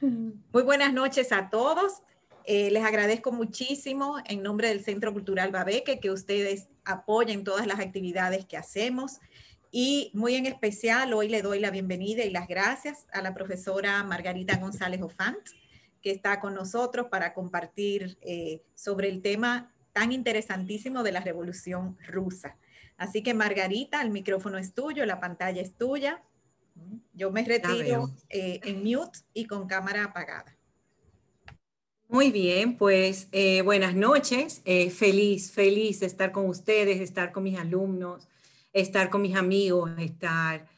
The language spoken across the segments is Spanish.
Muy buenas noches a todos. Eh, les agradezco muchísimo en nombre del Centro Cultural Babeque que ustedes apoyen todas las actividades que hacemos. Y muy en especial, hoy le doy la bienvenida y las gracias a la profesora Margarita González Ofant, que está con nosotros para compartir eh, sobre el tema tan interesantísimo de la Revolución Rusa. Así que Margarita, el micrófono es tuyo, la pantalla es tuya yo me retiro eh, en mute y con cámara apagada. Muy bien, pues eh, buenas noches. Eh, feliz, feliz estar con ustedes, estar con mis alumnos, estar con mis amigos, estar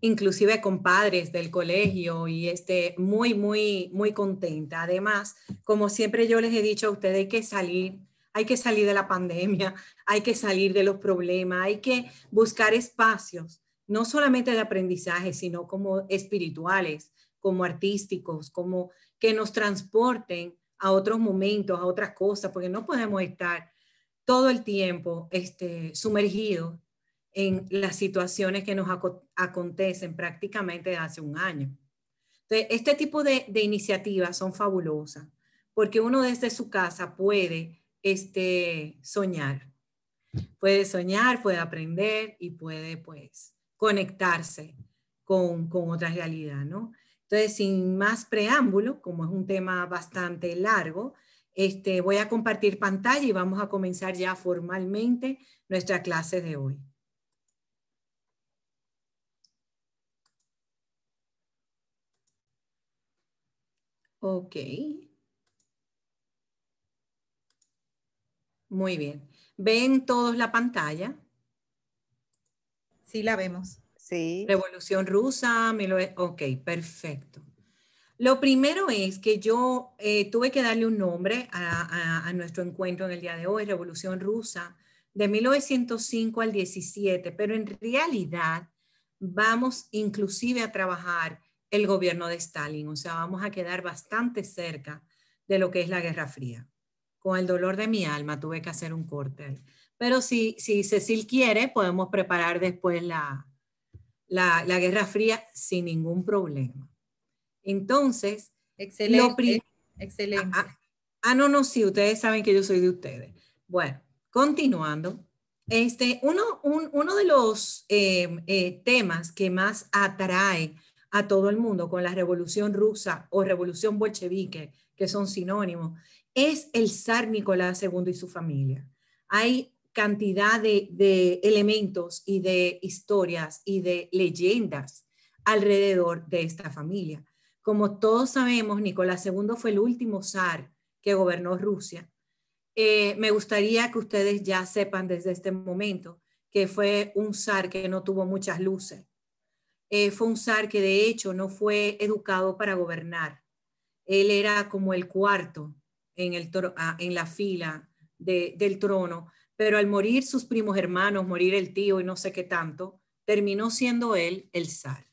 inclusive con padres del colegio y este, muy, muy, muy contenta. Además, como siempre yo les he dicho a ustedes, hay que salir, hay que salir de la pandemia, hay que salir de los problemas, hay que buscar espacios no solamente de aprendizaje, sino como espirituales, como artísticos, como que nos transporten a otros momentos, a otras cosas, porque no podemos estar todo el tiempo este, sumergidos en las situaciones que nos acontecen prácticamente hace un año. Entonces, este tipo de, de, iniciativas son fabulosas, porque uno desde su casa puede este, soñar, puede soñar, puede aprender y puede pues conectarse con, con otra realidad, ¿no? Entonces, sin más preámbulo, como es un tema bastante largo, este, voy a compartir pantalla y vamos a comenzar ya formalmente nuestra clase de hoy. Ok. Muy bien. ¿Ven todos la pantalla? Sí, la vemos. Sí. Revolución rusa, ok, perfecto. Lo primero es que yo eh, tuve que darle un nombre a, nuestro encuentro en el día de hoy, Revolución Rusa, de 1905 al 17, pero en realidad vamos inclusive a trabajar el gobierno de Stalin, o sea, vamos a quedar bastante cerca de lo que es la Guerra Fría. Con el dolor de mi alma tuve que hacer un corte pero si, si Cecil quiere, podemos preparar después la, la, Guerra Fría sin ningún problema. Entonces, excelente. Lo excelente. Ah, ah, ah, no, no, sí, ustedes saben que yo soy de ustedes. Bueno, continuando. Este, uno, un, uno de los em, eh, temas que más atrae a todo el mundo con la revolución rusa o revolución bolchevique, que son sinónimos, es el zar Nicolás II y su familia. Hay cantidad de, elementos y de historias y de leyendas alrededor de esta familia. Como todos sabemos, Nicolás II fue el último zar que gobernó Rusia. Eh, me gustaría que ustedes ya sepan desde este momento que fue un zar que no tuvo muchas luces. Eh, fue un zar que de hecho no fue educado para gobernar. Él era como el cuarto en, ah, la fila del trono pero al morir sus primos hermanos, morir el tío y no sé qué tanto, terminó siendo él el zar.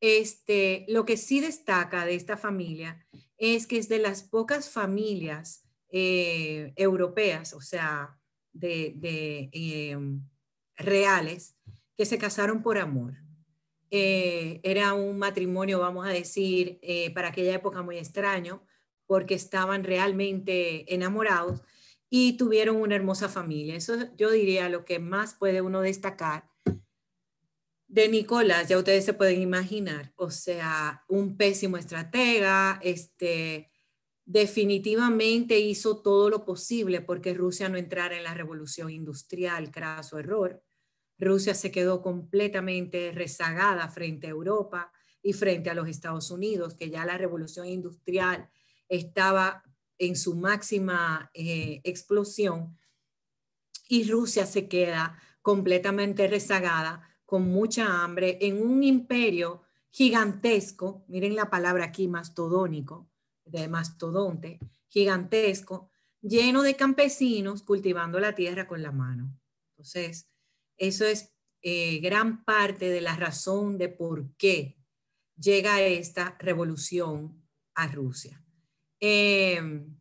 Este, lo que sí destaca de esta familia es que es de las pocas familias eh, europeas, o sea, de, em, reales, que se casaron por amor. Eh, era un matrimonio, vamos a decir, eh, para aquella época muy extraño, porque estaban realmente enamorados y tuvieron una hermosa familia. Eso yo diría lo que más puede uno destacar de Nicolás, ya ustedes se pueden imaginar, o sea, un pésimo estratega, este, definitivamente hizo todo lo posible porque Rusia no entrara en la revolución industrial, craso error. Rusia se quedó completamente rezagada frente a Europa y frente a los Estados Unidos, que ya la revolución industrial estaba en su máxima eh, explosión y Rusia se queda completamente rezagada, con mucha hambre, en un imperio gigantesco, miren la palabra aquí, mastodónico, de mastodonte, gigantesco, lleno de campesinos cultivando la tierra con la mano. Entonces, eso es eh, gran parte de la razón de por qué llega esta revolución a Rusia. Em,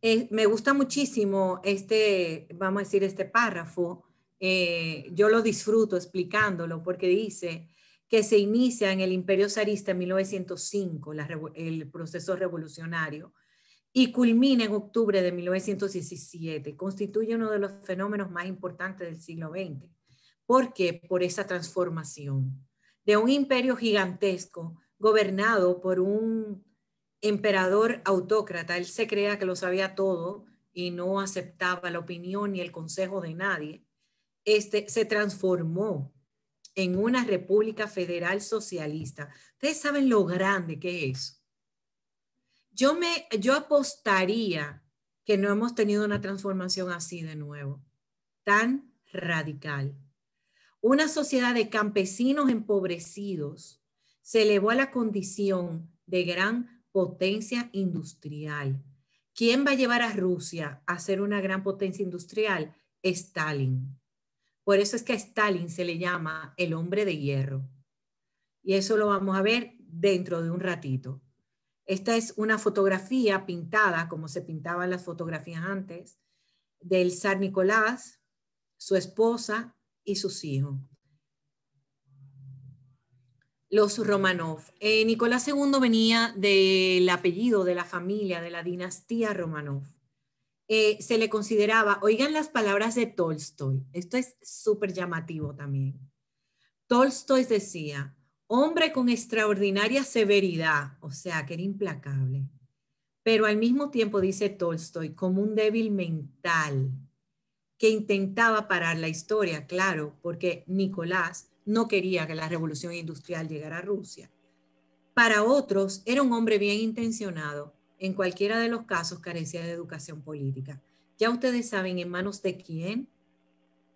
eh, me gusta muchísimo este, vamos a decir, este párrafo. Eh, yo lo disfruto explicándolo porque dice que se inicia en el Imperio Zarista en 1905 el proceso revolucionario y culmina en octubre de 1917. Constituye uno de los fenómenos más importantes del siglo XX. ¿Por qué? Por esa transformación de un imperio gigantesco gobernado por un emperador autócrata, él se creía que lo sabía todo y no aceptaba la opinión ni el consejo de nadie, este, se transformó en una república federal socialista. Ustedes saben lo grande que es. Yo, me, yo apostaría que no hemos tenido una transformación así de nuevo, tan radical. Una sociedad de campesinos empobrecidos se elevó a la condición de gran potencia industrial. ¿Quién va a llevar a Rusia a ser una gran potencia industrial? Stalin. Por eso es que a Stalin se le llama el hombre de hierro. Y eso lo vamos a ver dentro de un ratito. Esta es una fotografía pintada, como se pintaban las fotografías antes, del zar Nicolás, su esposa y sus hijos los Romanov. Eh, Nicolás II venía del apellido de la familia, de la dinastía Romanov. Eh, se le consideraba, oigan las palabras de Tolstoy, esto es súper llamativo también. Tolstoy decía, hombre con extraordinaria severidad, o sea, que era implacable, pero al mismo tiempo dice Tolstoy, como un débil mental que intentaba parar la historia, claro, porque Nicolás no quería que la revolución industrial llegara a Rusia. Para otros era un hombre bien intencionado, en cualquiera de los casos carecía de educación política. Ya ustedes saben en manos de quién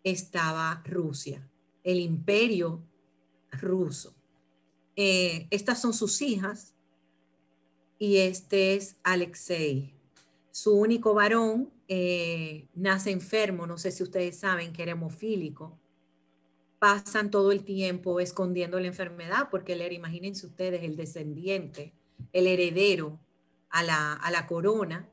estaba Rusia, el imperio ruso. Eh, estas son sus hijas y este es Alexei. Su único varón eh, nace enfermo, no sé si ustedes saben que era hemofílico, pasan todo el tiempo escondiendo la enfermedad, porque el, imagínense ustedes, el descendiente, el heredero a la, a la corona,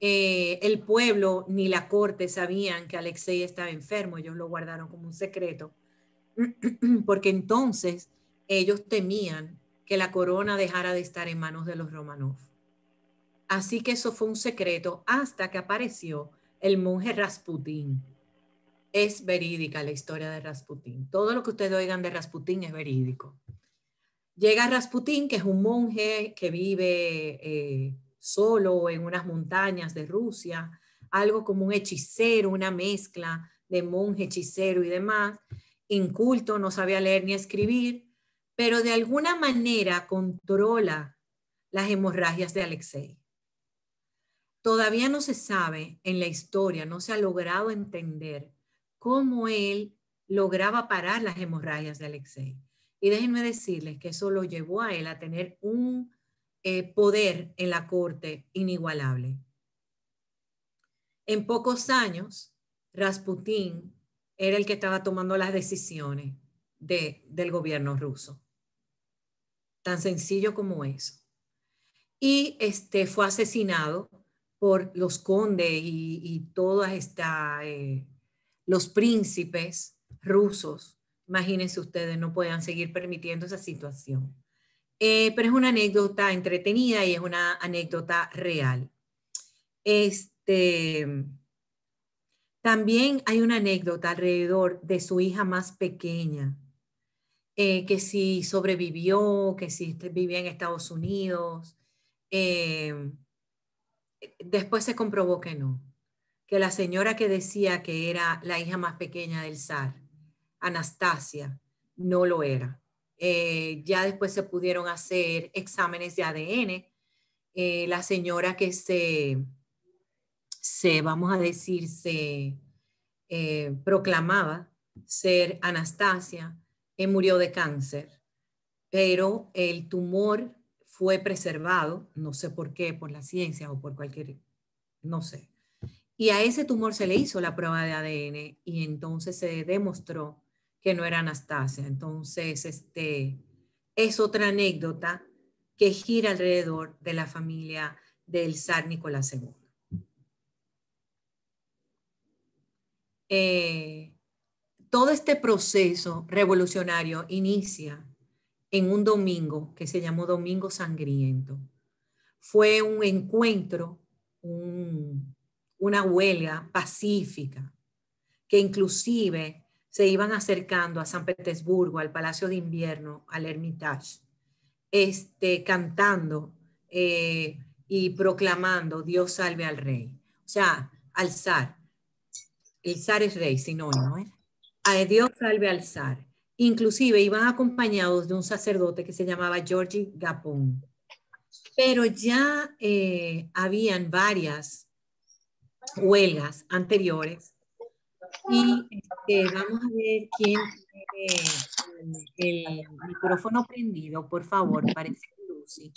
eh, el pueblo ni la corte sabían que Alexei estaba enfermo, ellos lo guardaron como un secreto, porque entonces ellos temían que la corona dejara de estar en manos de los Romanov. Así que eso fue un secreto hasta que apareció el monje Rasputín es verídica la historia de Rasputín. Todo lo que ustedes oigan de Rasputín es verídico. Llega Rasputín, que es un monje que vive eh, solo en unas montañas de Rusia, algo como un hechicero, una mezcla de monje, hechicero y demás, inculto, no sabía leer ni escribir, pero de alguna manera controla las hemorragias de Alexei. Todavía no se sabe en la historia, no se ha logrado entender cómo él lograba parar las hemorragias de Alexei. Y déjenme decirles que eso lo llevó a él a tener un eh, poder en la corte inigualable. En pocos años, Rasputin era el que estaba tomando las decisiones del gobierno ruso. Tan sencillo como eso. Y este, fue asesinado por los condes y, toda esta eh, los príncipes rusos, imagínense ustedes, no puedan seguir permitiendo esa situación. Eh, pero es una anécdota entretenida y es una anécdota real. Este, también hay una anécdota alrededor de su hija más pequeña, eh, que si sobrevivió, que si este, vivía en Estados Unidos. Eh, después se comprobó que no que la señora que decía que era la hija más pequeña del zar, Anastasia, no lo era. Eh, ya después se pudieron hacer exámenes de ADN. Eh, la señora que se, se, vamos a decir, se eh, proclamaba ser Anastasia, murió de cáncer, pero el tumor fue preservado, no sé por qué, por la ciencia o por cualquier, no sé, y a ese tumor se le hizo la prueba de ADN y entonces se demostró que no era Anastasia. Entonces, este es otra anécdota que gira alrededor de la familia del zar Nicolás II. Eh, todo este proceso revolucionario inicia en un domingo que se llamó Domingo Sangriento. Fue un encuentro, un una huelga pacífica, que inclusive se iban acercando a San Petersburgo, al Palacio de Invierno, al Hermitage, este, cantando eh, y proclamando Dios salve al rey. O sea, al zar. El zar es rey, sinónimo. no ¿eh? A Dios salve al zar. Inclusive iban acompañados de un sacerdote que se llamaba Georgi Gapón. Pero ya eh, habían varias huelgas anteriores. Y este, vamos a ver quién tiene el, micrófono prendido, por favor, parece Lucy.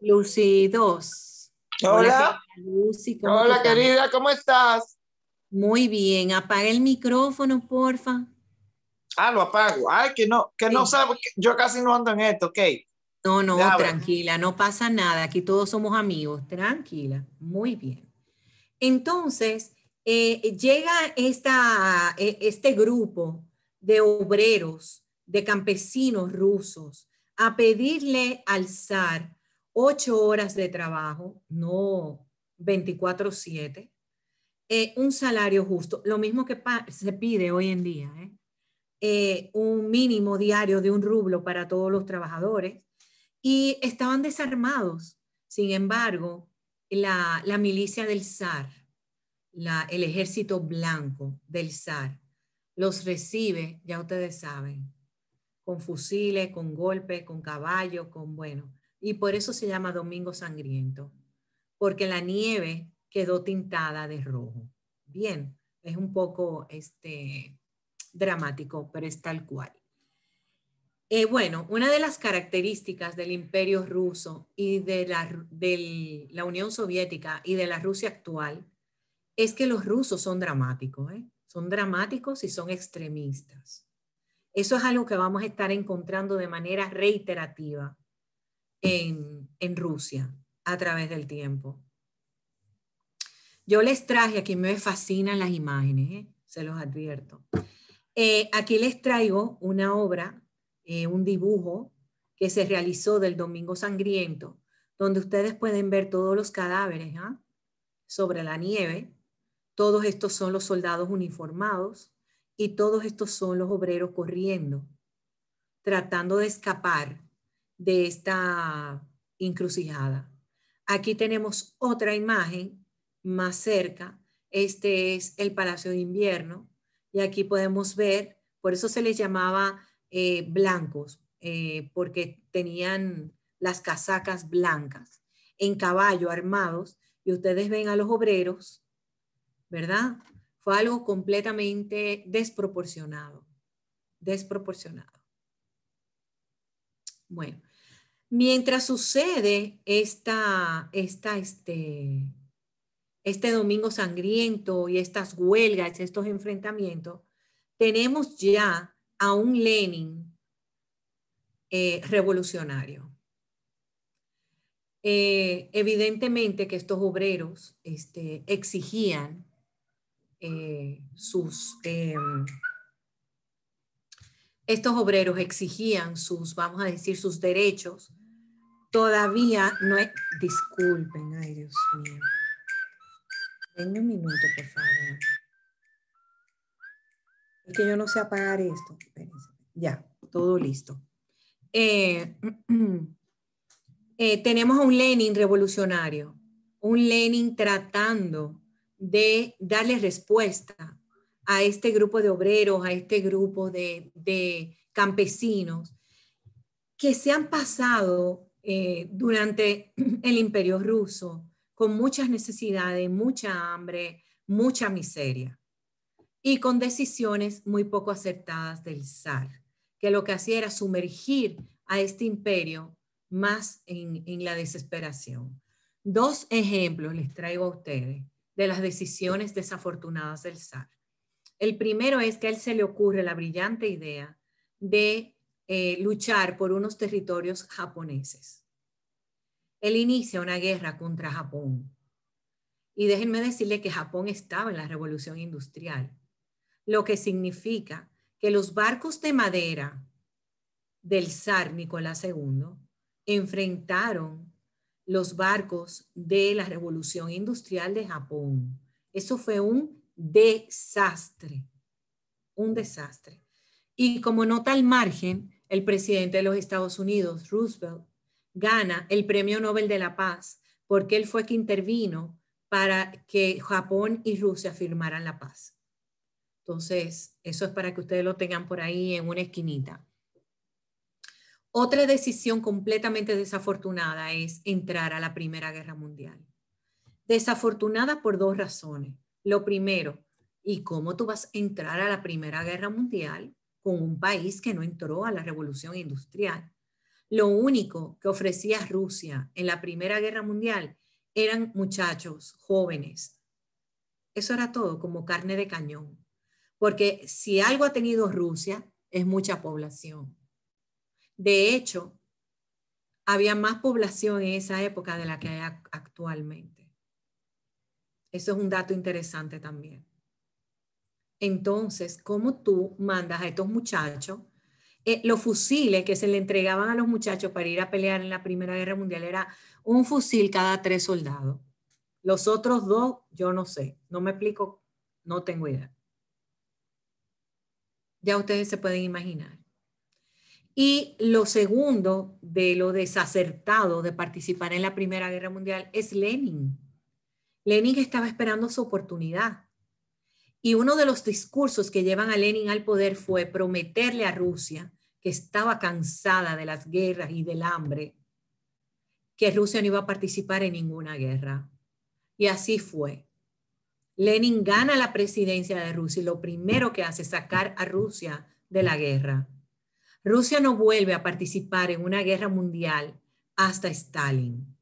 Lucy 2. Hola. Hola, querida, ¿cómo estás? Muy bien, apaga el micrófono, porfa. Ah, lo apago. Ay, que no, que no sabe, yo casi no ando en esto, ok. No, no, tranquila, no pasa nada, aquí todos somos amigos, tranquila, muy bien. Entonces, eh, llega eh, este grupo de obreros, de campesinos rusos, a pedirle al zar ocho horas de trabajo, no 24/7, eh, un salario justo, lo mismo que se pide hoy en día, un mínimo diario de un rublo para todos los trabajadores, y estaban desarmados. Sin embargo, la, milicia del zar, el ejército blanco del zar, los recibe, ya ustedes saben, con fusiles, con golpes, con caballos, con bueno. Y por eso se llama Domingo Sangriento, porque la nieve quedó tintada de rojo. Bien, es un poco este, dramático, pero es tal cual. Eh, bueno, una de las características del imperio ruso y de la, Unión Soviética y de la Rusia actual es que los rusos son dramáticos, ¿eh? son dramáticos y son extremistas. Eso es algo que vamos a estar encontrando de manera reiterativa en, Rusia a través del tiempo. Yo les traje, aquí me fascinan las imágenes, ¿eh? se los advierto. aquí les traigo una obra eh, un dibujo que se realizó del Domingo Sangriento, donde ustedes pueden ver todos los cadáveres ¿ah? sobre la nieve. Todos estos son los soldados uniformados y todos estos son los obreros corriendo, tratando de escapar de esta encrucijada. Aquí tenemos otra imagen más cerca. Este es el Palacio de Invierno y aquí podemos ver, por eso se les llamaba eh, blancos, eh, porque tenían las casacas blancas, en caballo armados, y ustedes ven a los obreros, ¿verdad? Fue algo completamente desproporcionado, desproporcionado. Bueno, mientras sucede esta, esta, este, este domingo sangriento y estas huelgas, estos enfrentamientos, tenemos ya a un Lenin eh, revolucionario. Eh, evidentemente que estos obreros este, exigían eh, sus, em, estos obreros exigían sus, vamos a decir, sus derechos. Todavía no es, disculpen, ay Dios mío. Denme un minuto, por favor que yo no sé apagar esto. Ya, todo listo. Eh, eh, tenemos a un Lenin revolucionario, un Lenin tratando de darle respuesta a este grupo de obreros, a este grupo de, campesinos que se han pasado eh, durante el imperio ruso con muchas necesidades, mucha hambre, mucha miseria y con decisiones muy poco acertadas del zar, que lo que hacía era sumergir a este imperio más en, la desesperación. Dos ejemplos les traigo a ustedes de las decisiones desafortunadas del zar. El primero es que a él se le ocurre la brillante idea de eh, luchar por unos territorios japoneses. Él inicia una guerra contra Japón. Y déjenme decirle que Japón estaba en la revolución industrial lo que significa que los barcos de madera del zar Nicolás II enfrentaron los barcos de la Revolución Industrial de Japón. Eso fue un desastre, un desastre. Y como nota al margen, el presidente de los Estados Unidos, Roosevelt, gana el Premio Nobel de la Paz porque él fue quien intervino para que Japón y Rusia firmaran la paz. Entonces, eso es para que ustedes lo tengan por ahí en una esquinita. Otra decisión completamente desafortunada es entrar a la Primera Guerra Mundial. Desafortunada por dos razones. Lo primero, ¿y cómo tú vas a entrar a la Primera Guerra Mundial con un país que no entró a la Revolución Industrial? Lo único que ofrecía Rusia en la Primera Guerra Mundial eran muchachos jóvenes. Eso era todo, como carne de cañón porque si algo ha tenido Rusia es mucha población. De hecho, había más población en esa época de la que hay actualmente. Eso es un dato interesante también. Entonces, ¿cómo tú mandas a estos muchachos? Eh, los fusiles que se le entregaban a los muchachos para ir a pelear en la Primera Guerra Mundial era un fusil cada tres soldados. Los otros dos, yo no sé, no me explico, no tengo idea ya ustedes se pueden imaginar. Y lo segundo de lo desacertado de participar en la Primera Guerra Mundial es Lenin. Lenin estaba esperando su oportunidad. Y uno de los discursos que llevan a Lenin al poder fue prometerle a Rusia que estaba cansada de las guerras y del hambre, que Rusia no iba a participar en ninguna guerra. Y así fue. Lenin gana la presidencia de Rusia y lo primero que hace es sacar a Rusia de la guerra. Rusia no vuelve a participar en una guerra mundial hasta Stalin.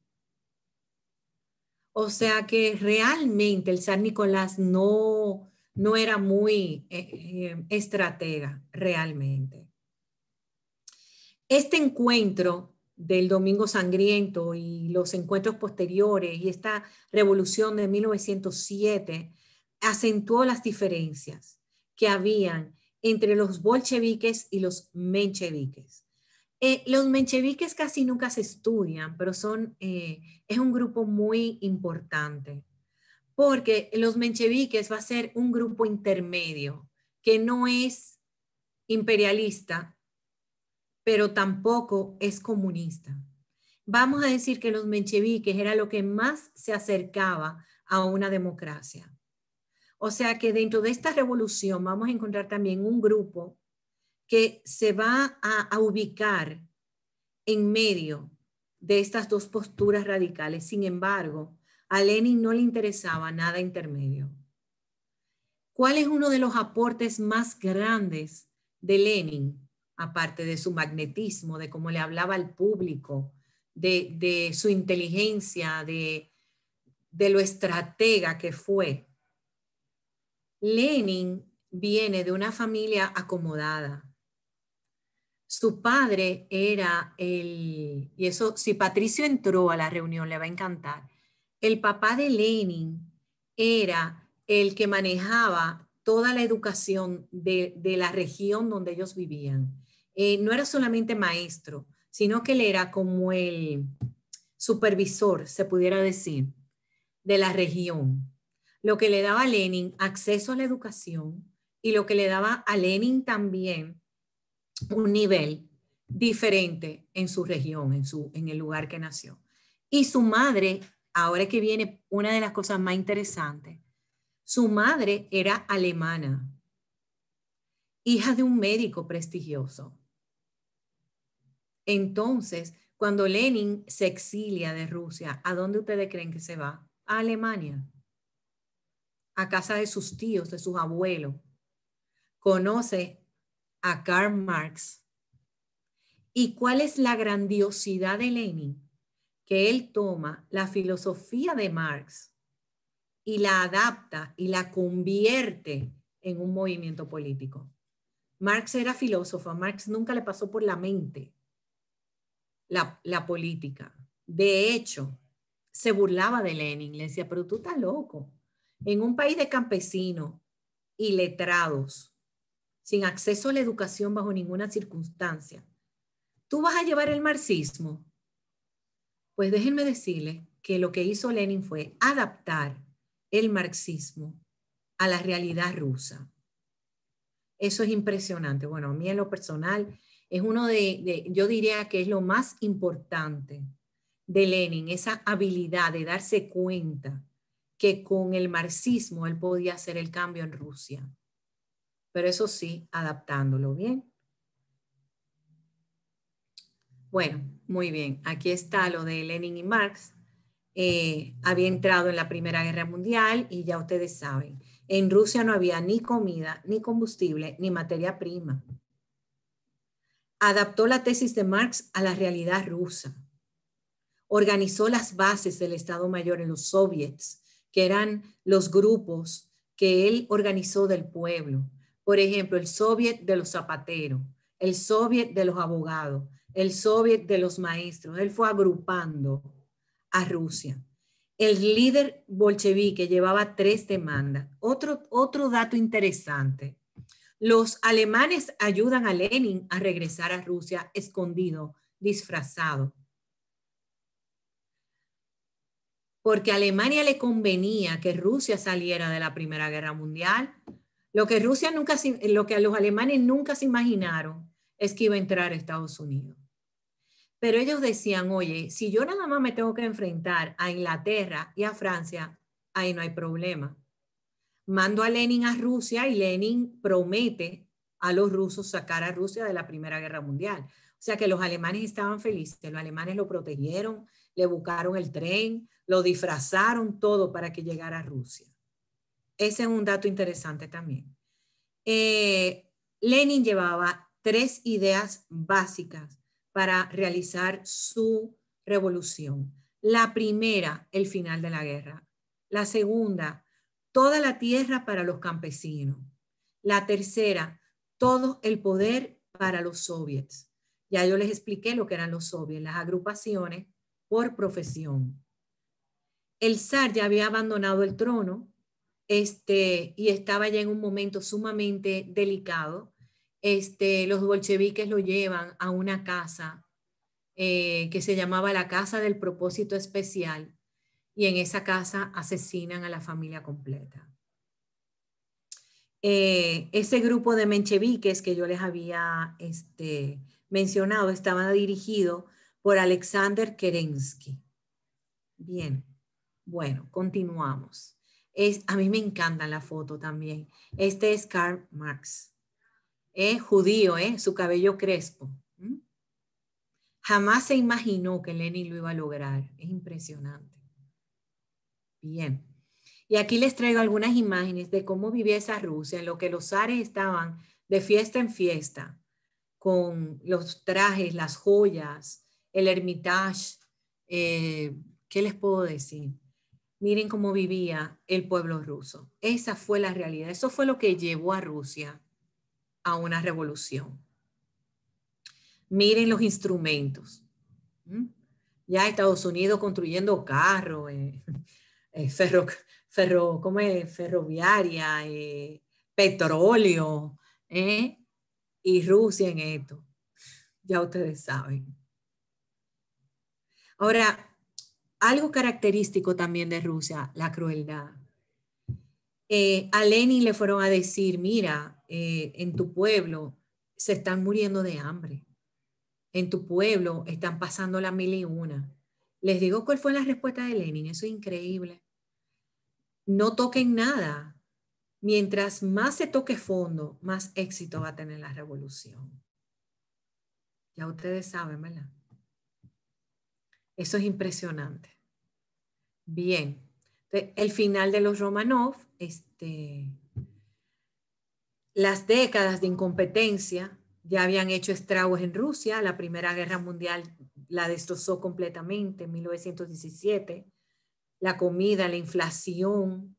O sea que realmente el San Nicolás no, no era muy eh, eh, estratega, realmente. Este encuentro del Domingo Sangriento y los encuentros posteriores y esta revolución de 1907 acentuó las diferencias que habían entre los bolcheviques y los mencheviques. Eh, los mencheviques casi nunca se estudian, pero son, eh, es un grupo muy importante, porque los mencheviques va a ser un grupo intermedio que no es imperialista, pero tampoco es comunista. Vamos a decir que los mencheviques era lo que más se acercaba a una democracia. O sea que dentro de esta revolución vamos a encontrar también un grupo que se va a, a ubicar en medio de estas dos posturas radicales. Sin embargo, a Lenin no le interesaba nada intermedio. ¿Cuál es uno de los aportes más grandes de Lenin aparte de su magnetismo, de cómo le hablaba al público, de, su inteligencia, de, lo estratega que fue. Lenin viene de una familia acomodada. Su padre era el, y eso, si Patricio entró a la reunión, le va a encantar. El papá de Lenin era el que manejaba toda la educación de, de la región donde ellos vivían. Eh, no era solamente maestro, sino que él era como el supervisor, se pudiera decir, de la región. Lo que le daba a Lenin acceso a la educación y lo que le daba a Lenin también un nivel diferente en su región, en, su, en el lugar que nació. Y su madre, ahora que viene una de las cosas más interesantes, su madre era alemana, hija de un médico prestigioso. Entonces, cuando Lenin se exilia de Rusia, ¿a dónde ustedes creen que se va? A Alemania, a casa de sus tíos, de sus abuelos. Conoce a Karl Marx. ¿Y cuál es la grandiosidad de Lenin? Que él toma la filosofía de Marx y la adapta y la convierte en un movimiento político. Marx era filósofo, Marx nunca le pasó por la mente la, política. De hecho, se burlaba de Lenin, le decía, pero tú estás loco. En un país de campesinos y letrados, sin acceso a la educación bajo ninguna circunstancia, ¿tú vas a llevar el marxismo? Pues déjenme decirle que lo que hizo Lenin fue adaptar el marxismo a la realidad rusa. Eso es impresionante. Bueno, a mí en lo personal es uno de, yo diría que es lo más importante de Lenin, esa habilidad de darse cuenta que con el marxismo él podía hacer el cambio en Rusia. Pero eso sí, adaptándolo bien. Bueno, muy bien. Aquí está lo de Lenin y Marx. Eh, había entrado en la Primera Guerra Mundial y ya ustedes saben, en Rusia no había ni comida, ni combustible, ni materia prima adaptó la tesis de Marx a la realidad rusa, organizó las bases del Estado Mayor en los soviets, que eran los grupos que él organizó del pueblo. Por ejemplo, el soviet de los zapateros, el soviet de los abogados, el soviet de los maestros. Él fue agrupando a Rusia. El líder bolchevique llevaba tres demandas. Otro, otro dato interesante los alemanes ayudan a Lenin a regresar a Rusia escondido, disfrazado. Porque a Alemania le convenía que Rusia saliera de la Primera Guerra Mundial. Lo que, Rusia lo que los alemanes nunca se imaginaron es que iba a entrar a Estados Unidos. Pero ellos decían, oye, si yo nada más me tengo que enfrentar a Inglaterra y a Francia, ahí no hay problema mando a Lenin a Rusia y Lenin promete a los rusos sacar a Rusia de la Primera Guerra Mundial. O sea que los alemanes estaban felices, los alemanes lo protegieron, le buscaron el tren, lo disfrazaron todo para que llegara a Rusia. Ese es un dato interesante también. Eh, Lenin llevaba tres ideas básicas para realizar su revolución. La primera, el final de la guerra. La segunda, toda la tierra para los campesinos. La tercera, todo el poder para los soviets. Ya yo les expliqué lo que eran los soviets, las agrupaciones por profesión. El zar ya había abandonado el trono este, y estaba ya en un momento sumamente delicado. Este, los bolcheviques lo llevan a una casa eh, que se llamaba la Casa del Propósito Especial, y en esa casa asesinan a la familia completa. Eh, ese grupo de mencheviques que yo les había este, mencionado estaba dirigido por Alexander Kerensky. Bien, bueno, continuamos. Es, a mí me encanta la foto también. Este es Karl Marx, Es eh, judío, eh, su cabello crespo. Jamás se imaginó que Lenin lo iba a lograr. Es impresionante. Bien. Y aquí les traigo algunas imágenes de cómo vivía esa Rusia, en lo que los zares estaban de fiesta en fiesta, con los trajes, las joyas, el ermitage, eh, ¿Qué les puedo decir? Miren cómo vivía el pueblo ruso. Esa fue la realidad. Eso fue lo que llevó a Rusia a una revolución. Miren los instrumentos. ¿Mm? Ya Estados Unidos construyendo carros. Eh, eh, ferroviaria, eh, petróleo, eh, y Rusia en esto. Ya ustedes saben. Ahora, algo característico también de Rusia, la crueldad. a Lenin le fueron a decir, mira, en tu pueblo se están muriendo de hambre, en tu pueblo están pasando la mil y una, les digo cuál fue la respuesta de Lenin, eso es increíble. No toquen nada. Mientras más se toque fondo, más éxito va a tener la revolución. Ya ustedes saben, ¿verdad? Eso es impresionante. Bien. el final de los Romanov, este, las décadas de incompetencia ya habían hecho estragos en Rusia. La Primera Guerra Mundial la destrozó completamente en 1917, la comida, la inflación.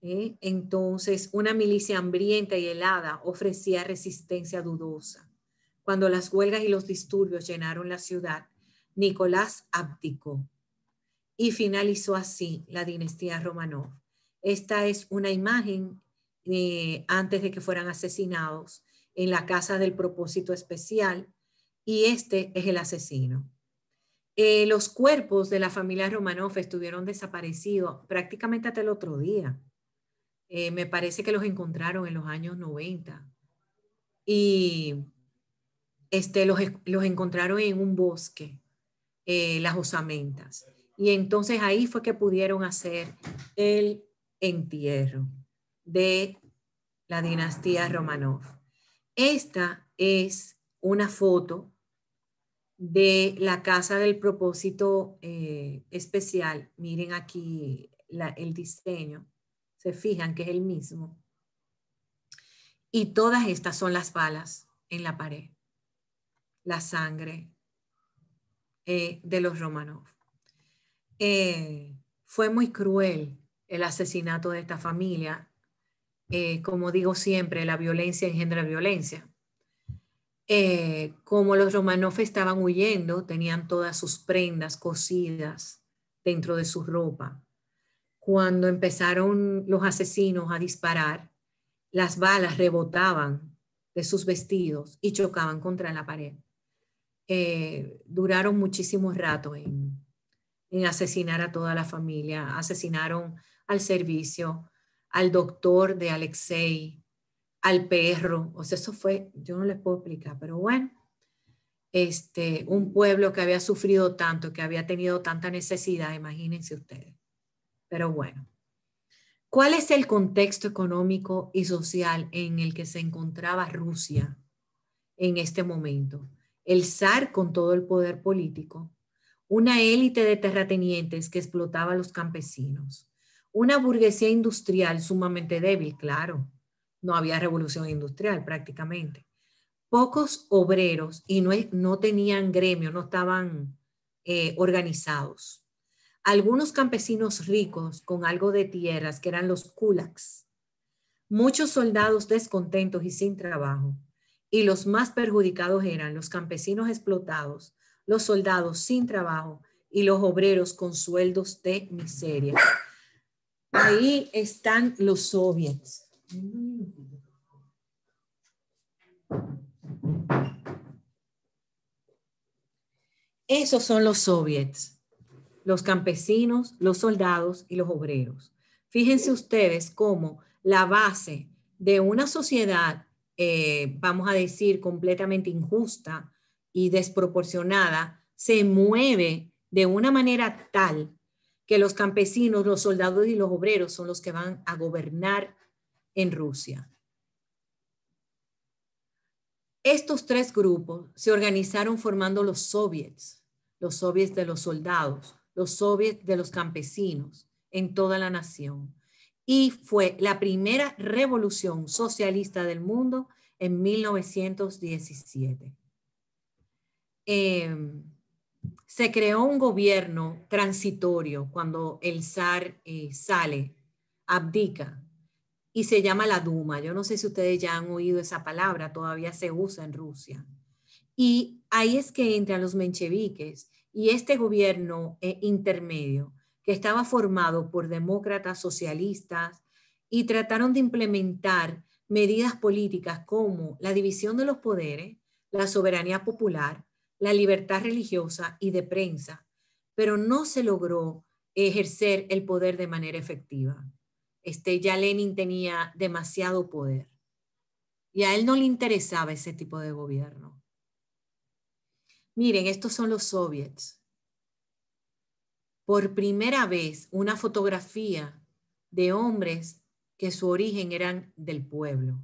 ¿eh? Entonces, una milicia hambrienta y helada ofrecía resistencia dudosa. Cuando las huelgas y los disturbios llenaron la ciudad, Nicolás abdicó y finalizó así la dinastía Romanov. Esta es una imagen eh, antes de que fueran asesinados en la Casa del Propósito Especial y este es el asesino. Eh, los cuerpos de la familia Romanov estuvieron desaparecidos prácticamente hasta el otro día. Eh, me parece que los encontraron en los años 90. Y este, los, los encontraron en un bosque, eh, las osamentas. Y entonces ahí fue que pudieron hacer el entierro de la dinastía Romanov. Esta es una foto de la Casa del Propósito eh, Especial. Miren aquí el diseño. Se fijan que es el mismo. Y todas estas son las balas en la pared. La sangre eh, de los Romanov. Eh, fue muy cruel el asesinato de esta familia. como digo siempre, la violencia engendra violencia. Eh, como los Romanov estaban huyendo, tenían todas sus prendas cosidas dentro de su ropa. Cuando empezaron los asesinos a disparar, las balas rebotaban de sus vestidos y chocaban contra la pared. Eh, duraron muchísimo rato en asesinar a toda la familia. Asesinaron al servicio, al doctor de Alexei, al perro. O sea, eso fue, yo no les puedo explicar, pero bueno, este, un pueblo que había sufrido tanto, que había tenido tanta necesidad, imagínense ustedes. Pero bueno, ¿cuál es el contexto económico y social en el que se encontraba Rusia en este momento? El zar con todo el poder político, una élite de terratenientes que explotaba a los campesinos, una burguesía industrial sumamente débil, claro, no había revolución industrial prácticamente. Pocos obreros y no, no tenían gremio, no estaban eh, organizados. Algunos campesinos ricos con algo de tierras, que eran los kulaks. Muchos soldados descontentos y sin trabajo. Y los más perjudicados eran los campesinos explotados, los soldados sin trabajo y los obreros con sueldos de miseria. Ahí están los soviets esos son los soviets, los campesinos, los soldados y los obreros. Fíjense ustedes cómo la base de una sociedad, eh, vamos a decir, completamente injusta y desproporcionada, se mueve de una manera tal que los campesinos, los soldados y los obreros son los que van a gobernar en Rusia. Estos tres grupos se organizaron formando los soviets, los soviets de los soldados, los soviets de los campesinos en toda la nación. Y fue la primera revolución socialista del mundo en 1917. Em, se creó un gobierno transitorio cuando el zar eh, sale, abdica y se llama la Duma. Yo no sé si ustedes ya han oído esa palabra, todavía se usa en Rusia. Y ahí es que entran los mencheviques y este gobierno eh, intermedio que estaba formado por demócratas, socialistas, y trataron de implementar medidas políticas como la división de los poderes, la soberanía popular, la libertad religiosa y de prensa, pero no se logró ejercer el poder de manera efectiva este, ya Lenin tenía demasiado poder. Y a él no le interesaba ese tipo de gobierno. Miren, estos son los soviets. Por primera vez, una fotografía de hombres que su origen eran del pueblo.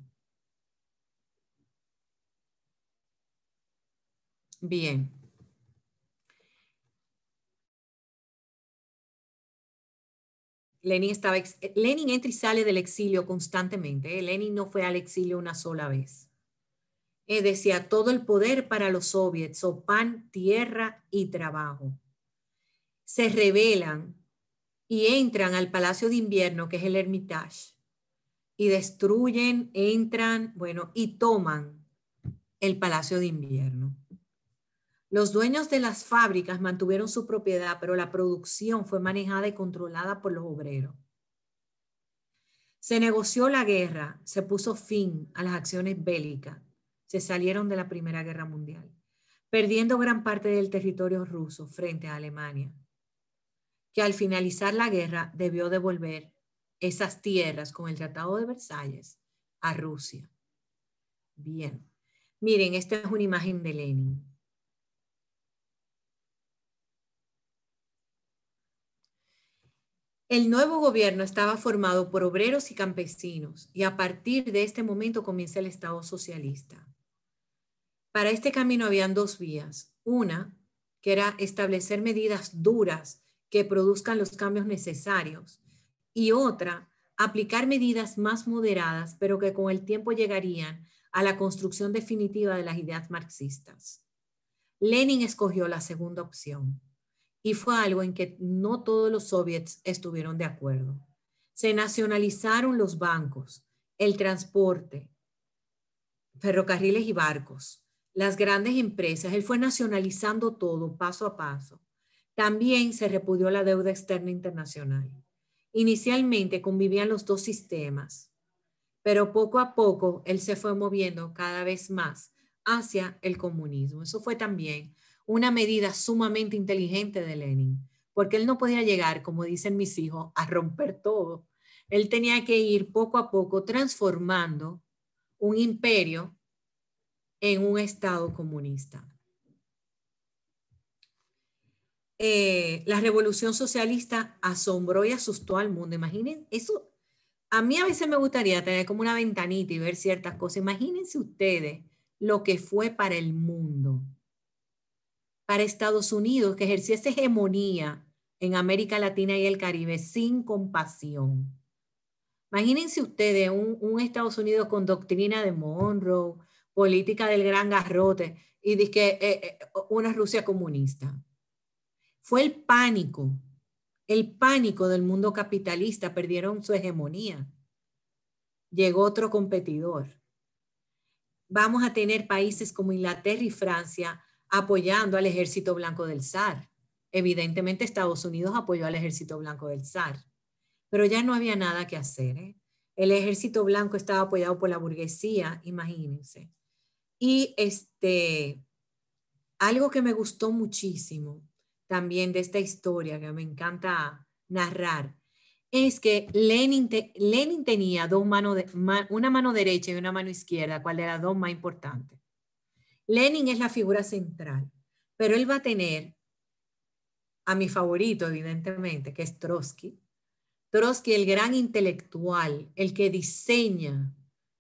Bien. Lenin, estaba eh, Lenin entra y sale del exilio constantemente. ¿eh? Lenin no fue al exilio una sola vez. decía, todo el poder para los soviets, o pan, tierra y trabajo. Se rebelan y entran al Palacio de Invierno, que es el Hermitage, y destruyen, entran, bueno, y toman el Palacio de Invierno. Los dueños de las fábricas mantuvieron su propiedad, pero la producción fue manejada y controlada por los obreros. Se negoció la guerra, se puso fin a las acciones bélicas, se salieron de la Primera Guerra Mundial, perdiendo gran parte del territorio ruso frente a Alemania, que al finalizar la guerra debió devolver esas tierras con el Tratado de Versalles a Rusia. Bien, miren, esta es una imagen de Lenin. El nuevo gobierno estaba formado por obreros y campesinos y a partir de este momento comienza el Estado socialista. Para este camino habían dos vías. Una, que era establecer medidas duras que produzcan los cambios necesarios y otra, aplicar medidas más moderadas, pero que con el tiempo llegarían a la construcción definitiva de las ideas marxistas. Lenin escogió la segunda opción y fue algo en que no todos los soviets estuvieron de acuerdo. Se nacionalizaron los bancos, el transporte, ferrocarriles y barcos, las grandes empresas. Él fue nacionalizando todo paso a paso. También se repudió la deuda externa internacional. Inicialmente convivían los dos sistemas, pero poco a poco él se fue moviendo cada vez más hacia el comunismo. Eso fue también una medida sumamente inteligente de Lenin, porque él no podía llegar, como dicen mis hijos, a romper todo. Él tenía que ir poco a poco transformando un imperio en un Estado comunista. Eh, la revolución socialista asombró y asustó al mundo. Imaginen, eso a mí a veces me gustaría tener como una ventanita y ver ciertas cosas. Imagínense ustedes lo que fue para el mundo para Estados Unidos, que ejerciese hegemonía en América Latina y el Caribe sin compasión. Imagínense ustedes un, Estados Unidos con doctrina de Monroe, política del gran garrote y que eh, eh, una Rusia comunista. Fue el pánico, el pánico del mundo capitalista, perdieron su hegemonía. Llegó otro competidor. Vamos a tener países como Inglaterra y Francia apoyando al ejército blanco del zar. Evidentemente Estados Unidos apoyó al ejército blanco del zar, pero ya no había nada que hacer. ¿eh? El ejército blanco estaba apoyado por la burguesía, imagínense. Y este, algo que me gustó muchísimo también de esta historia, que me encanta narrar, es que Lenin, tenía dos una mano derecha y una mano izquierda, cuál era dos más importantes. Lenin es la figura central, pero él va a tener a mi favorito, evidentemente, que es Trotsky. Trotsky, el gran intelectual, el que diseña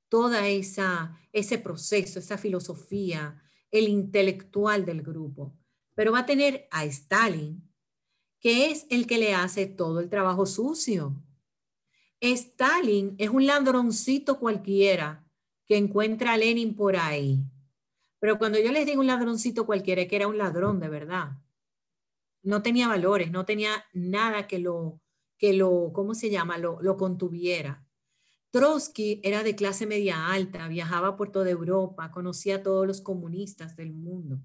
toda esa ese proceso, esa filosofía, el intelectual del grupo. Pero va a tener a Stalin, que es el que le hace todo el trabajo sucio. Stalin es un ladroncito cualquiera que encuentra a Lenin por ahí pero cuando yo les digo un ladroncito cualquiera, que era un ladrón de verdad, no tenía valores, no tenía nada que lo, que lo ¿cómo se llama?, lo, lo contuviera. Trotsky era de clase media alta, viajaba por toda Europa, conocía a todos los comunistas del mundo.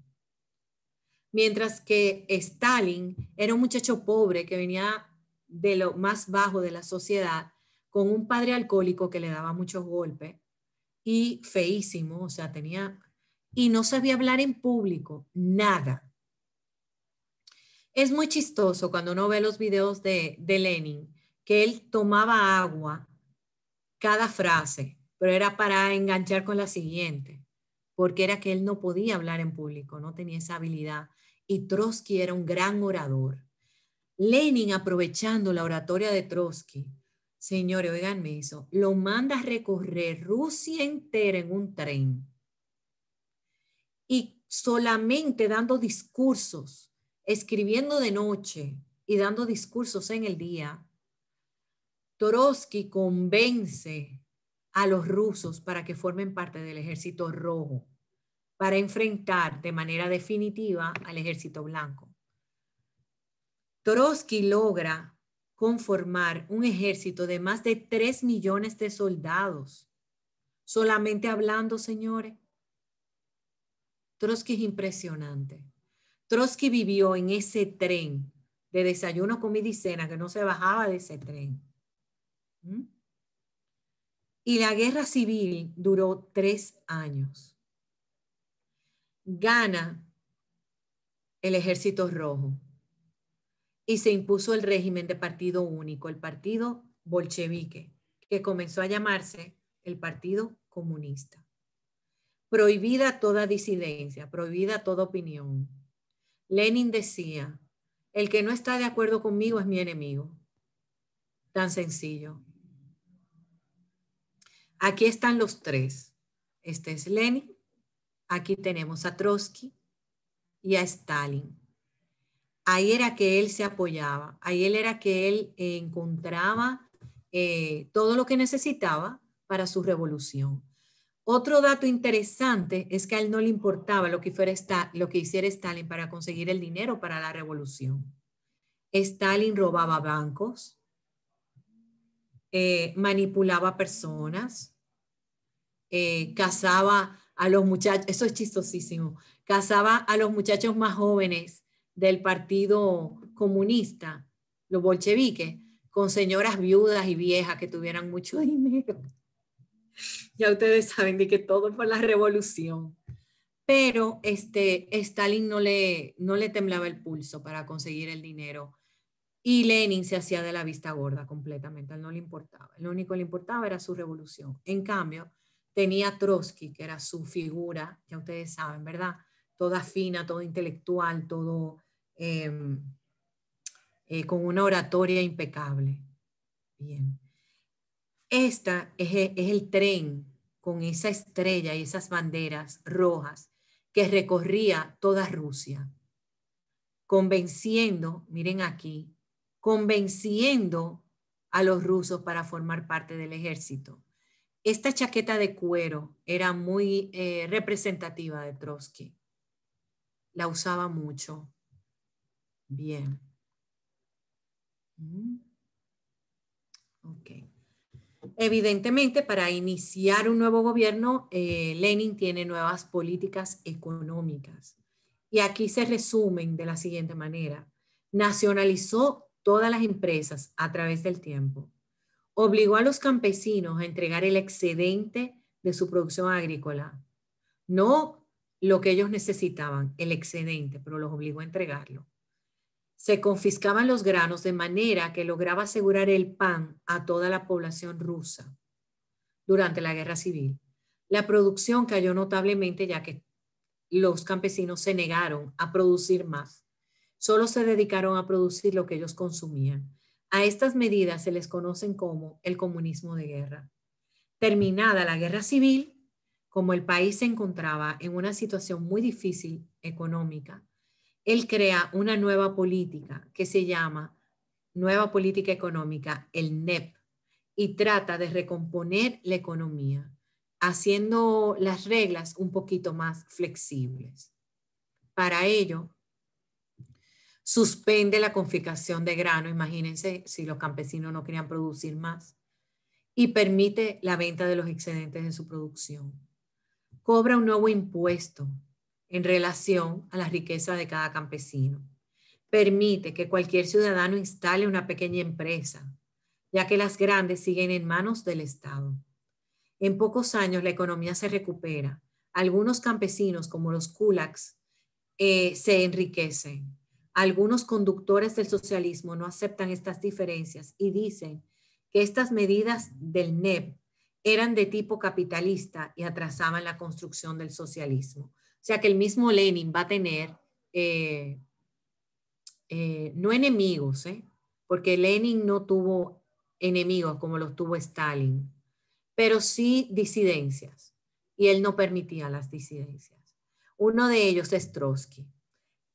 Mientras que Stalin era un muchacho pobre que venía de lo más bajo de la sociedad, con un padre alcohólico que le daba muchos golpes y feísimo, o sea, tenía y no sabía hablar en público, nada. Es muy chistoso cuando uno ve los videos de, Lenin, que él tomaba agua cada frase, pero era para enganchar con la siguiente, porque era que él no podía hablar en público, no tenía esa habilidad. Y Trotsky era un gran orador. Lenin, aprovechando la oratoria de Trotsky, señores, oiganme hizo, lo manda a recorrer Rusia entera en un tren y solamente dando discursos, escribiendo de noche y dando discursos en el día, Torosky convence a los rusos para que formen parte del ejército rojo, para enfrentar de manera definitiva al ejército blanco. Torosky logra conformar un ejército de más de tres millones de soldados. Solamente hablando, señores, Trotsky es impresionante. Trotsky vivió en ese tren de desayuno, comida y cena, que no se bajaba de ese tren. ¿Mm? Y la guerra civil duró tres años. Gana el ejército rojo y se impuso el régimen de partido único, el partido bolchevique, que comenzó a llamarse el Partido Comunista prohibida toda disidencia, prohibida toda opinión. Lenin decía, el que no está de acuerdo conmigo es mi enemigo. Tan sencillo. Aquí están los tres. Este es Lenin, aquí tenemos a Trotsky y a Stalin. Ahí era que él se apoyaba, ahí él era que él encontraba eh, todo lo que necesitaba para su revolución. Otro dato interesante es que a él no le importaba lo que, hiciera Stalin para conseguir el dinero para la revolución. Stalin robaba bancos, eh, manipulaba personas, eh, casaba a los muchachos, eso es chistosísimo, casaba a los muchachos más jóvenes del Partido Comunista, los bolcheviques, con señoras viudas y viejas que tuvieran mucho dinero. ya ustedes saben de que todo fue la revolución. Pero este, Stalin no le, no le temblaba el pulso para conseguir el dinero y Lenin se hacía de la vista gorda completamente, a no le importaba, lo único que le importaba era su revolución. En cambio, tenía Trotsky, que era su figura, ya ustedes saben, ¿verdad? Toda fina, todo intelectual, todo em, eh, con una oratoria impecable. Bien. Esta e, es, el tren con esa estrella y esas banderas rojas que recorría toda Rusia, convenciendo, miren aquí, convenciendo a los rusos para formar parte del ejército. Esta chaqueta de cuero era muy eh, representativa de Trotsky. La usaba mucho. Bien. Mm. Ok. Evidentemente, para iniciar un nuevo gobierno, eh, Lenin tiene nuevas políticas económicas. Y aquí se resumen de la siguiente manera. Nacionalizó todas las empresas a través del tiempo. Obligó a los campesinos a entregar el excedente de su producción agrícola. No lo que ellos necesitaban, el excedente, pero los obligó a entregarlo se confiscaban los granos de manera que lograba asegurar el pan a toda la población rusa durante la guerra civil. La producción cayó notablemente ya que los campesinos se negaron a producir más. Solo se dedicaron a producir lo que ellos consumían. A estas medidas se les conocen como el comunismo de guerra. Terminada la guerra civil, como el país se encontraba en una situación muy difícil económica, él crea una nueva política que se llama Nueva Política Económica, el NEP, y trata de recomponer la economía, haciendo las reglas un poquito más flexibles. Para ello, suspende la confiscación de grano, imagínense si los campesinos no querían producir más, y permite la venta de los excedentes de su producción. Cobra un nuevo impuesto en relación a la riqueza de cada campesino. Permite que cualquier ciudadano instale una pequeña empresa, ya que las grandes siguen en manos del Estado. En pocos años la economía se recupera. Algunos campesinos, como los kulaks, eh, se enriquecen. Algunos conductores del socialismo no aceptan estas diferencias y dicen que estas medidas del NEP eran de tipo capitalista y atrasaban la construcción del socialismo sea que el mismo Lenin va a tener eh, eh, no enemigos, ¿eh? porque Lenin no tuvo enemigos como los tuvo Stalin, pero sí disidencias, y él no permitía las disidencias. Uno de ellos es Trotsky.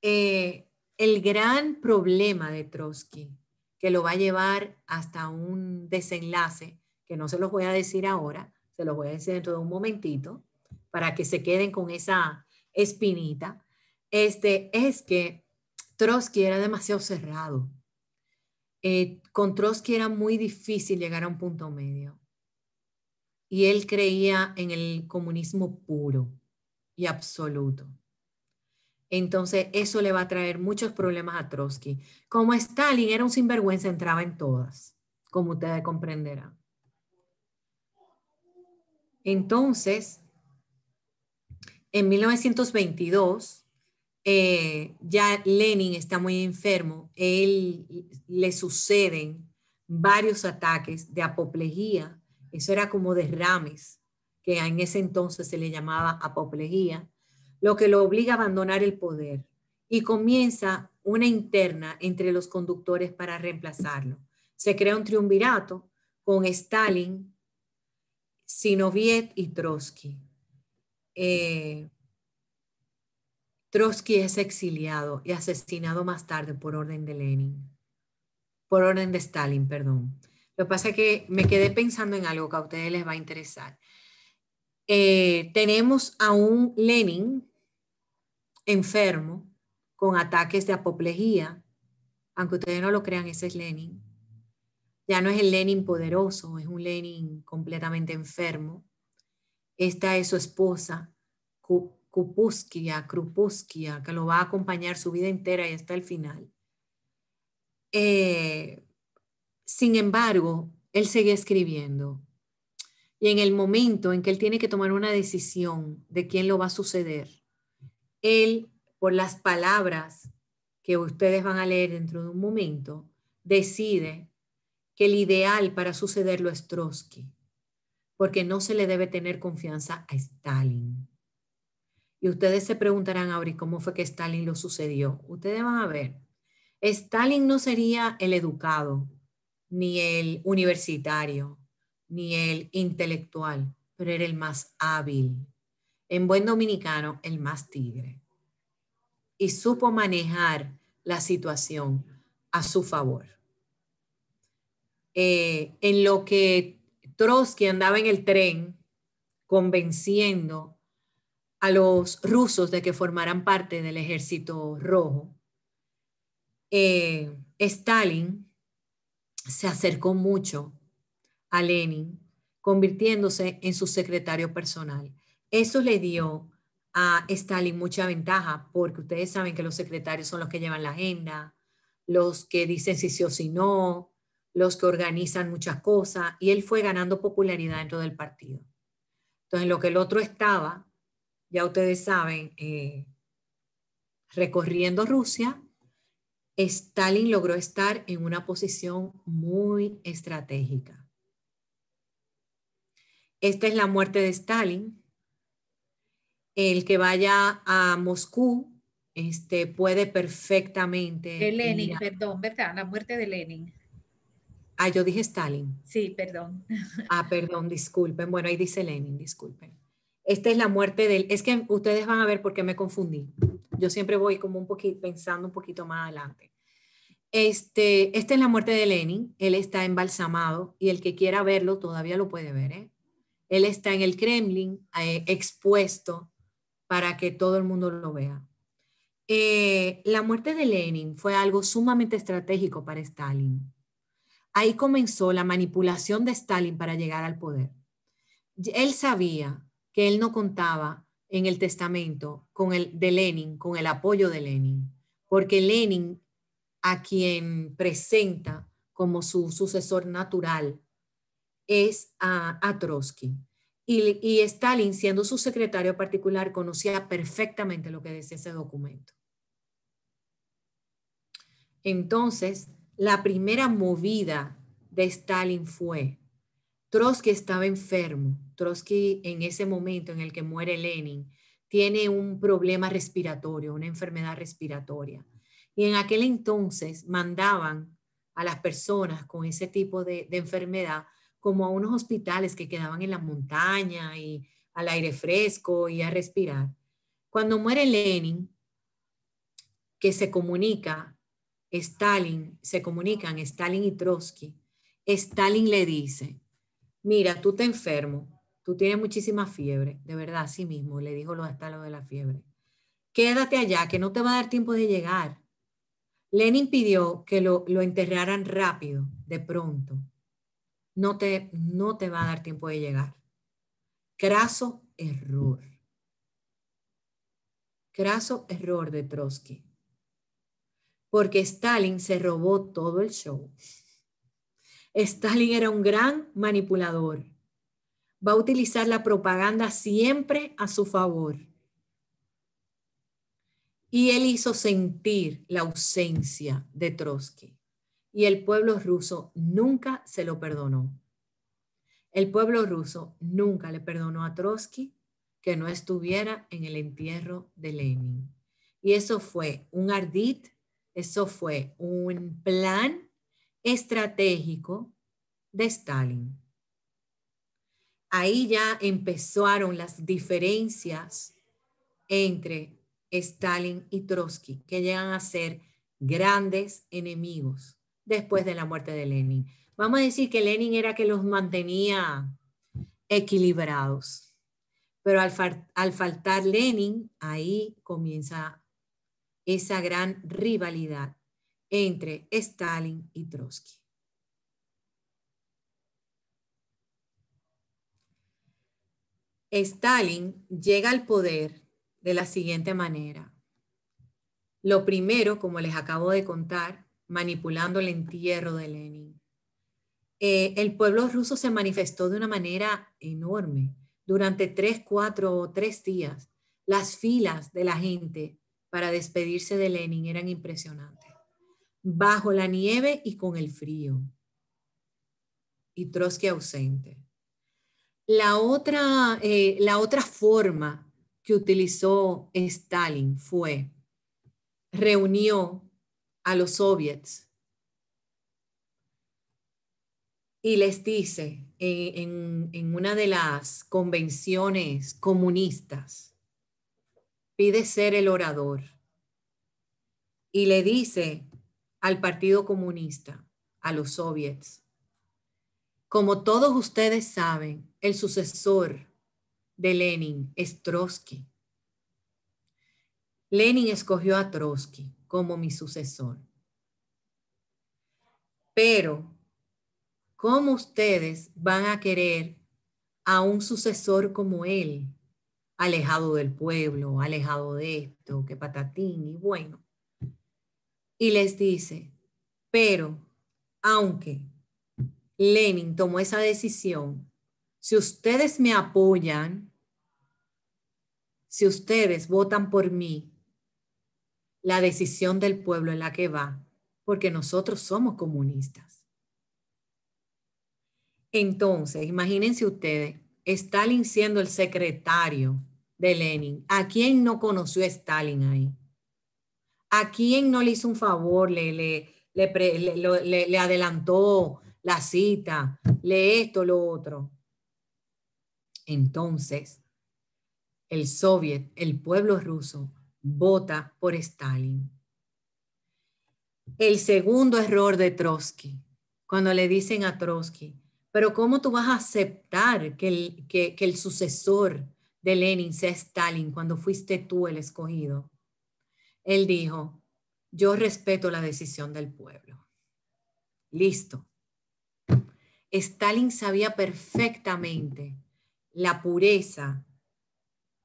el gran problema de Trotsky, que lo va a llevar hasta un desenlace, que no se los voy a decir ahora, se los voy a decir dentro de un momentito, para que se queden con esa espinita, este, es que Trotsky era demasiado cerrado. Eh, con Trotsky era muy difícil llegar a un punto medio. Y él creía en el comunismo puro y absoluto. Entonces, eso le va a traer muchos problemas a Trotsky. Como Stalin era un sinvergüenza, entraba en todas, como ustedes comprenderán. Entonces, en 1922, eh, ya Lenin está muy enfermo, él le suceden varios ataques de apoplejía, eso era como derrames, que en ese entonces se le llamaba apoplejía, lo que lo obliga a abandonar el poder y comienza una interna entre los conductores para reemplazarlo. Se crea un triunvirato con Stalin, Sinoviet y Trotsky. Eh, Trotsky es exiliado y asesinado más tarde por orden de Lenin, por orden de Stalin, perdón. Lo que pasa es que me quedé pensando en algo que a ustedes les va a interesar. Eh, tenemos a un Lenin enfermo con ataques de apoplejía, aunque ustedes no lo crean, ese es Lenin. Ya no es el Lenin poderoso, es un Lenin completamente enfermo esta es su esposa, Kupuskia, Krupuskia, que lo va a acompañar su vida entera y hasta el final. Eh, sin embargo, él sigue escribiendo. Y en el momento en que él tiene que tomar una decisión de quién lo va a suceder, él, por las palabras que ustedes van a leer dentro de un momento, decide que el ideal para sucederlo es Trotsky porque no se le debe tener confianza a Stalin. Y ustedes se preguntarán ahora, cómo fue que Stalin lo sucedió? Ustedes van a ver. Stalin no sería el educado, ni el universitario, ni el intelectual, pero era el más hábil. En buen dominicano, el más tigre. Y supo manejar la situación a su favor. Eh, en lo que Trotsky andaba en el tren convenciendo a los rusos de que formaran parte del ejército rojo. Eh, Stalin se acercó mucho a Lenin, convirtiéndose en su secretario personal. Eso le dio a Stalin mucha ventaja, porque ustedes saben que los secretarios son los que llevan la agenda, los que dicen si sí o si no, los que organizan muchas cosas, y él fue ganando popularidad dentro del partido. Entonces, lo que el otro estaba, ya ustedes saben, eh, recorriendo Rusia, Stalin logró estar en una posición muy estratégica. Esta es la muerte de Stalin. El que vaya a Moscú este, puede perfectamente. Lenin, perdón, ¿verdad? La muerte de Lenin. Ah, yo dije Stalin. Sí, perdón. Ah, perdón, disculpen. Bueno, ahí dice Lenin, disculpen. Esta es la muerte del... Es que ustedes van a ver por qué me confundí. Yo siempre voy como un poquito, pensando un poquito más adelante. Este, esta es la muerte de Lenin. Él está embalsamado y el que quiera verlo todavía lo puede ver. ¿eh? Él está en el Kremlin eh, expuesto para que todo el mundo lo vea. Eh, la muerte de Lenin fue algo sumamente estratégico para Stalin Ahí comenzó la manipulación de Stalin para llegar al poder. Él sabía que él no contaba en el testamento con el de Lenin, con el apoyo de Lenin, porque Lenin, a quien presenta como su sucesor natural, es a, Trotsky. y, Stalin, siendo su secretario particular, conocía perfectamente lo que decía ese documento. Entonces, la primera movida de Stalin fue, Trotsky estaba enfermo, Trotsky en ese momento en el que muere Lenin tiene un problema respiratorio, una enfermedad respiratoria. Y en aquel entonces mandaban a las personas con ese tipo de, enfermedad como a unos hospitales que quedaban en la montaña y al aire fresco y a respirar. Cuando muere Lenin, que se comunica Stalin, se comunican Stalin y Trotsky. Stalin le dice, mira, tú te enfermo, tú tienes muchísima fiebre, de verdad, sí mismo, le dijo lo hasta lo de la fiebre. Quédate allá, que no te va a dar tiempo de llegar. Lenin pidió que lo, lo enterraran rápido, de pronto. No te, no te va a dar tiempo de llegar. Craso error. Craso error de Trotsky porque Stalin se robó todo el show. Stalin era un gran manipulador. Va a utilizar la propaganda siempre a su favor. Y él hizo sentir la ausencia de Trotsky. Y el pueblo ruso nunca se lo perdonó. El pueblo ruso nunca le perdonó a Trotsky que no estuviera en el entierro de Lenin. Y eso fue un ardid eso fue un plan estratégico de Stalin. Ahí ya empezaron las diferencias entre Stalin y Trotsky, que llegan a ser grandes enemigos después de la muerte de Lenin. Vamos a decir que Lenin era que los mantenía equilibrados, pero al, al faltar Lenin, ahí comienza esa gran rivalidad entre Stalin y Trotsky. Stalin llega al poder de la siguiente manera. Lo primero, como les acabo de contar, manipulando el entierro de Lenin. Eh, el pueblo ruso se manifestó de una manera enorme. Durante tres, cuatro o tres días, las filas de la gente para despedirse de Lenin eran impresionantes. Bajo la nieve y con el frío. Y Trotsky ausente. La otra, eh, forma que utilizó Stalin fue reunió a los soviets y les dice en una de las convenciones comunistas, pide ser el orador y le dice al Partido Comunista, a los soviets, como todos ustedes saben, el sucesor de Lenin es Trotsky. Lenin escogió a Trotsky como mi sucesor. Pero, ¿cómo ustedes van a querer a un sucesor como él, alejado del pueblo, alejado de esto, que patatín y bueno. Y les dice, pero aunque Lenin tomó esa decisión, si ustedes me apoyan, si ustedes votan por mí, la decisión del pueblo es la que va, porque nosotros somos comunistas. Entonces, imagínense ustedes, Stalin siendo el secretario de Lenin. ¿A quién no conoció Stalin ahí? ¿A quién no le hizo un favor? Le, le, le, adelantó la cita, le esto, lo otro. Entonces, el soviet, el pueblo ruso, vota por Stalin. El segundo error de Trotsky, cuando le dicen a Trotsky, pero ¿cómo tú vas a aceptar que que el sucesor de Lenin sea Stalin cuando fuiste tú el escogido. Él dijo, yo respeto la decisión del pueblo. Listo. Stalin sabía perfectamente la pureza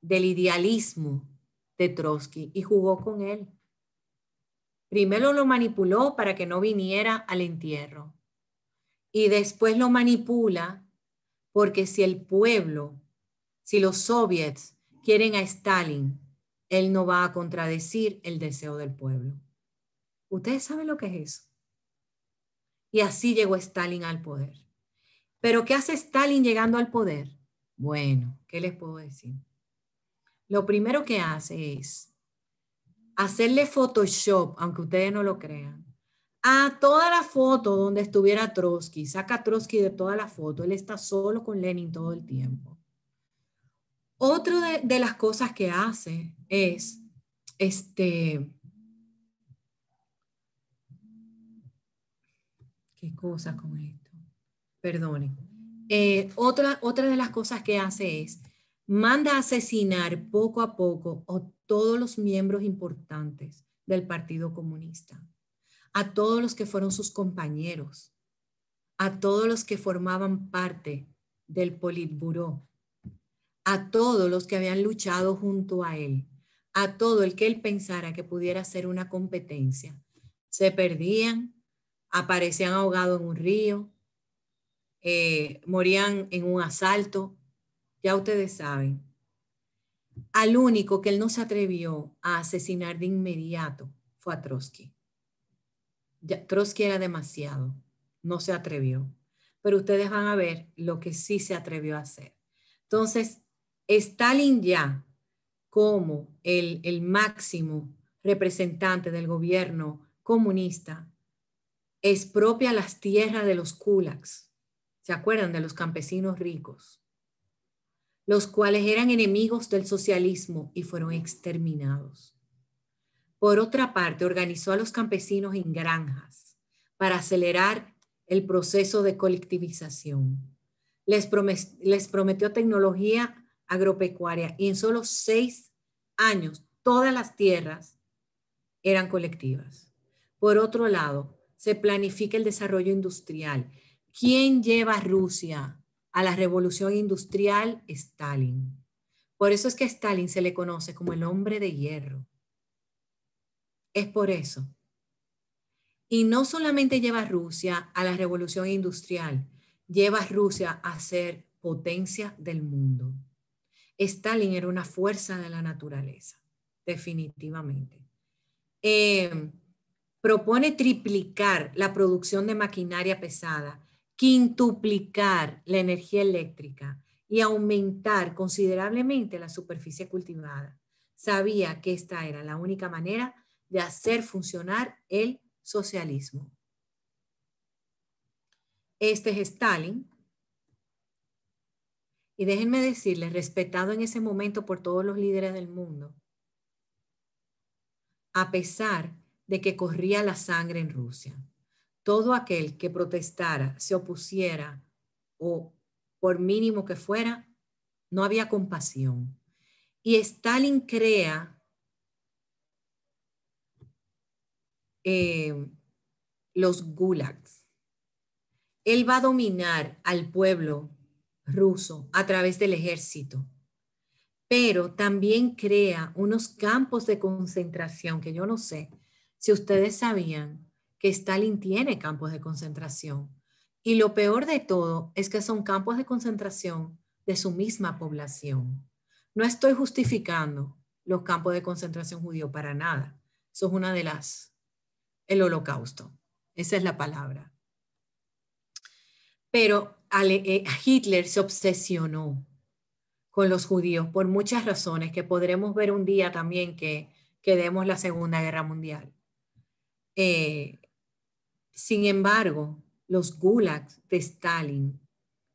del idealismo de Trotsky y jugó con él. Primero lo manipuló para que no viniera al entierro y después lo manipula porque si el pueblo si los soviets quieren a Stalin, él no va a contradecir el deseo del pueblo. Ustedes saben lo que es eso. Y así llegó Stalin al poder. Pero ¿qué hace Stalin llegando al poder? Bueno, ¿qué les puedo decir? Lo primero que hace es hacerle Photoshop, aunque ustedes no lo crean, a toda la foto donde estuviera Trotsky. Saca Trotsky de toda la foto. Él está solo con Lenin todo el tiempo otra de, las cosas que hace es, este, ¿qué cosa con esto? Perdone. Eh, otra, otra de las cosas que hace es, manda a asesinar poco a poco a todos los miembros importantes del Partido Comunista, a todos los que fueron sus compañeros, a todos los que formaban parte del Politburó a todos los que habían luchado junto a él, a todo el que él pensara que pudiera ser una competencia. Se perdían, aparecían ahogados en un río, eh, morían en un asalto, ya ustedes saben. Al único que él no se atrevió a asesinar de inmediato fue a Trotsky. Ya, Trotsky era demasiado, no se atrevió. Pero ustedes van a ver lo que sí se atrevió a hacer. Entonces, Stalin ya como el, máximo representante del gobierno comunista expropia las tierras de los kulaks, ¿se acuerdan de los campesinos ricos? Los cuales eran enemigos del socialismo y fueron exterminados. Por otra parte, organizó a los campesinos en granjas para acelerar el proceso de colectivización. Les, les prometió tecnología agropecuaria y en solo seis años todas las tierras eran colectivas. Por otro lado, se planifica el desarrollo industrial. ¿Quién lleva a Rusia a la revolución industrial? Stalin. Por eso es que a Stalin se le conoce como el hombre de hierro. Es por eso. Y no solamente lleva a Rusia a la revolución industrial, lleva a Rusia a ser potencia del mundo. Stalin era una fuerza de la naturaleza, definitivamente. Em, propone triplicar la producción de maquinaria pesada, quintuplicar la energía eléctrica y aumentar considerablemente la superficie cultivada. Sabía que esta era la única manera de hacer funcionar el socialismo. Este es Stalin, y déjenme decirles, respetado en ese momento por todos los líderes del mundo, a pesar de que corría la sangre en Rusia. Todo aquel que protestara, se opusiera o por mínimo que fuera, no había compasión. Y Stalin crea eh, los gulags. Él va a dominar al pueblo ruso a través del ejército, pero también crea unos campos de concentración que yo no sé si ustedes sabían que Stalin tiene campos de concentración. Y lo peor de todo es que son campos de concentración de su misma población. No estoy justificando los campos de concentración judío para nada. Eso es una de las, el holocausto. Esa es la palabra. Pero eh, eh, Hitler se obsesionó con los judíos por muchas razones que podremos ver un día también que, quedemos demos la Segunda Guerra Mundial. Eh, sin embargo, los gulags de Stalin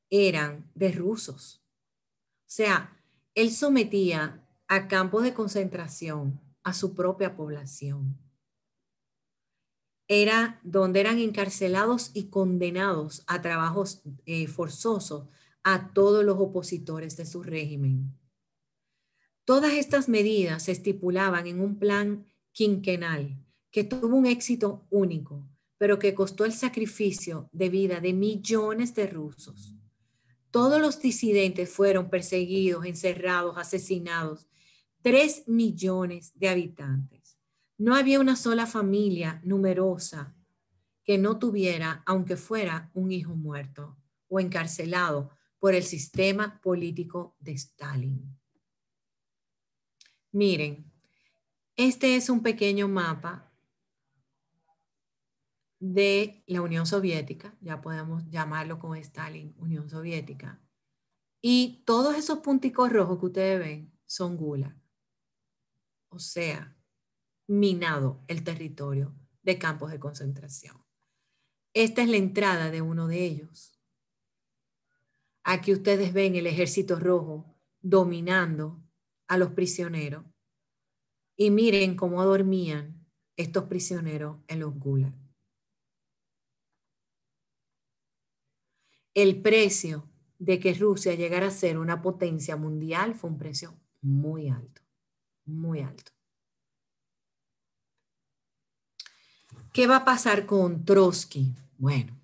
eran de rusos. O sea, él sometía a campos de concentración a su propia población era donde eran encarcelados y condenados a trabajos eh, forzosos a todos los opositores de su régimen. Todas estas medidas se estipulaban en un plan quinquenal que tuvo un éxito único, pero que costó el sacrificio de vida de millones de rusos. Todos los disidentes fueron perseguidos, encerrados, asesinados, tres millones de habitantes. No había una sola familia numerosa que no tuviera, aunque fuera, un hijo muerto o encarcelado por el sistema político de Stalin. Miren, este es un pequeño mapa de la Unión Soviética, ya podemos llamarlo como Stalin, Unión Soviética. Y todos esos punticos rojos que ustedes ven son gulag. O sea, minado el territorio de campos de concentración. Esta es la entrada de uno de ellos. Aquí ustedes ven el ejército rojo dominando a los prisioneros y miren cómo dormían estos prisioneros en los gulag. El precio de que Rusia llegara a ser una potencia mundial fue un precio muy alto, muy alto. ¿Qué va a pasar con Trotsky? Bueno,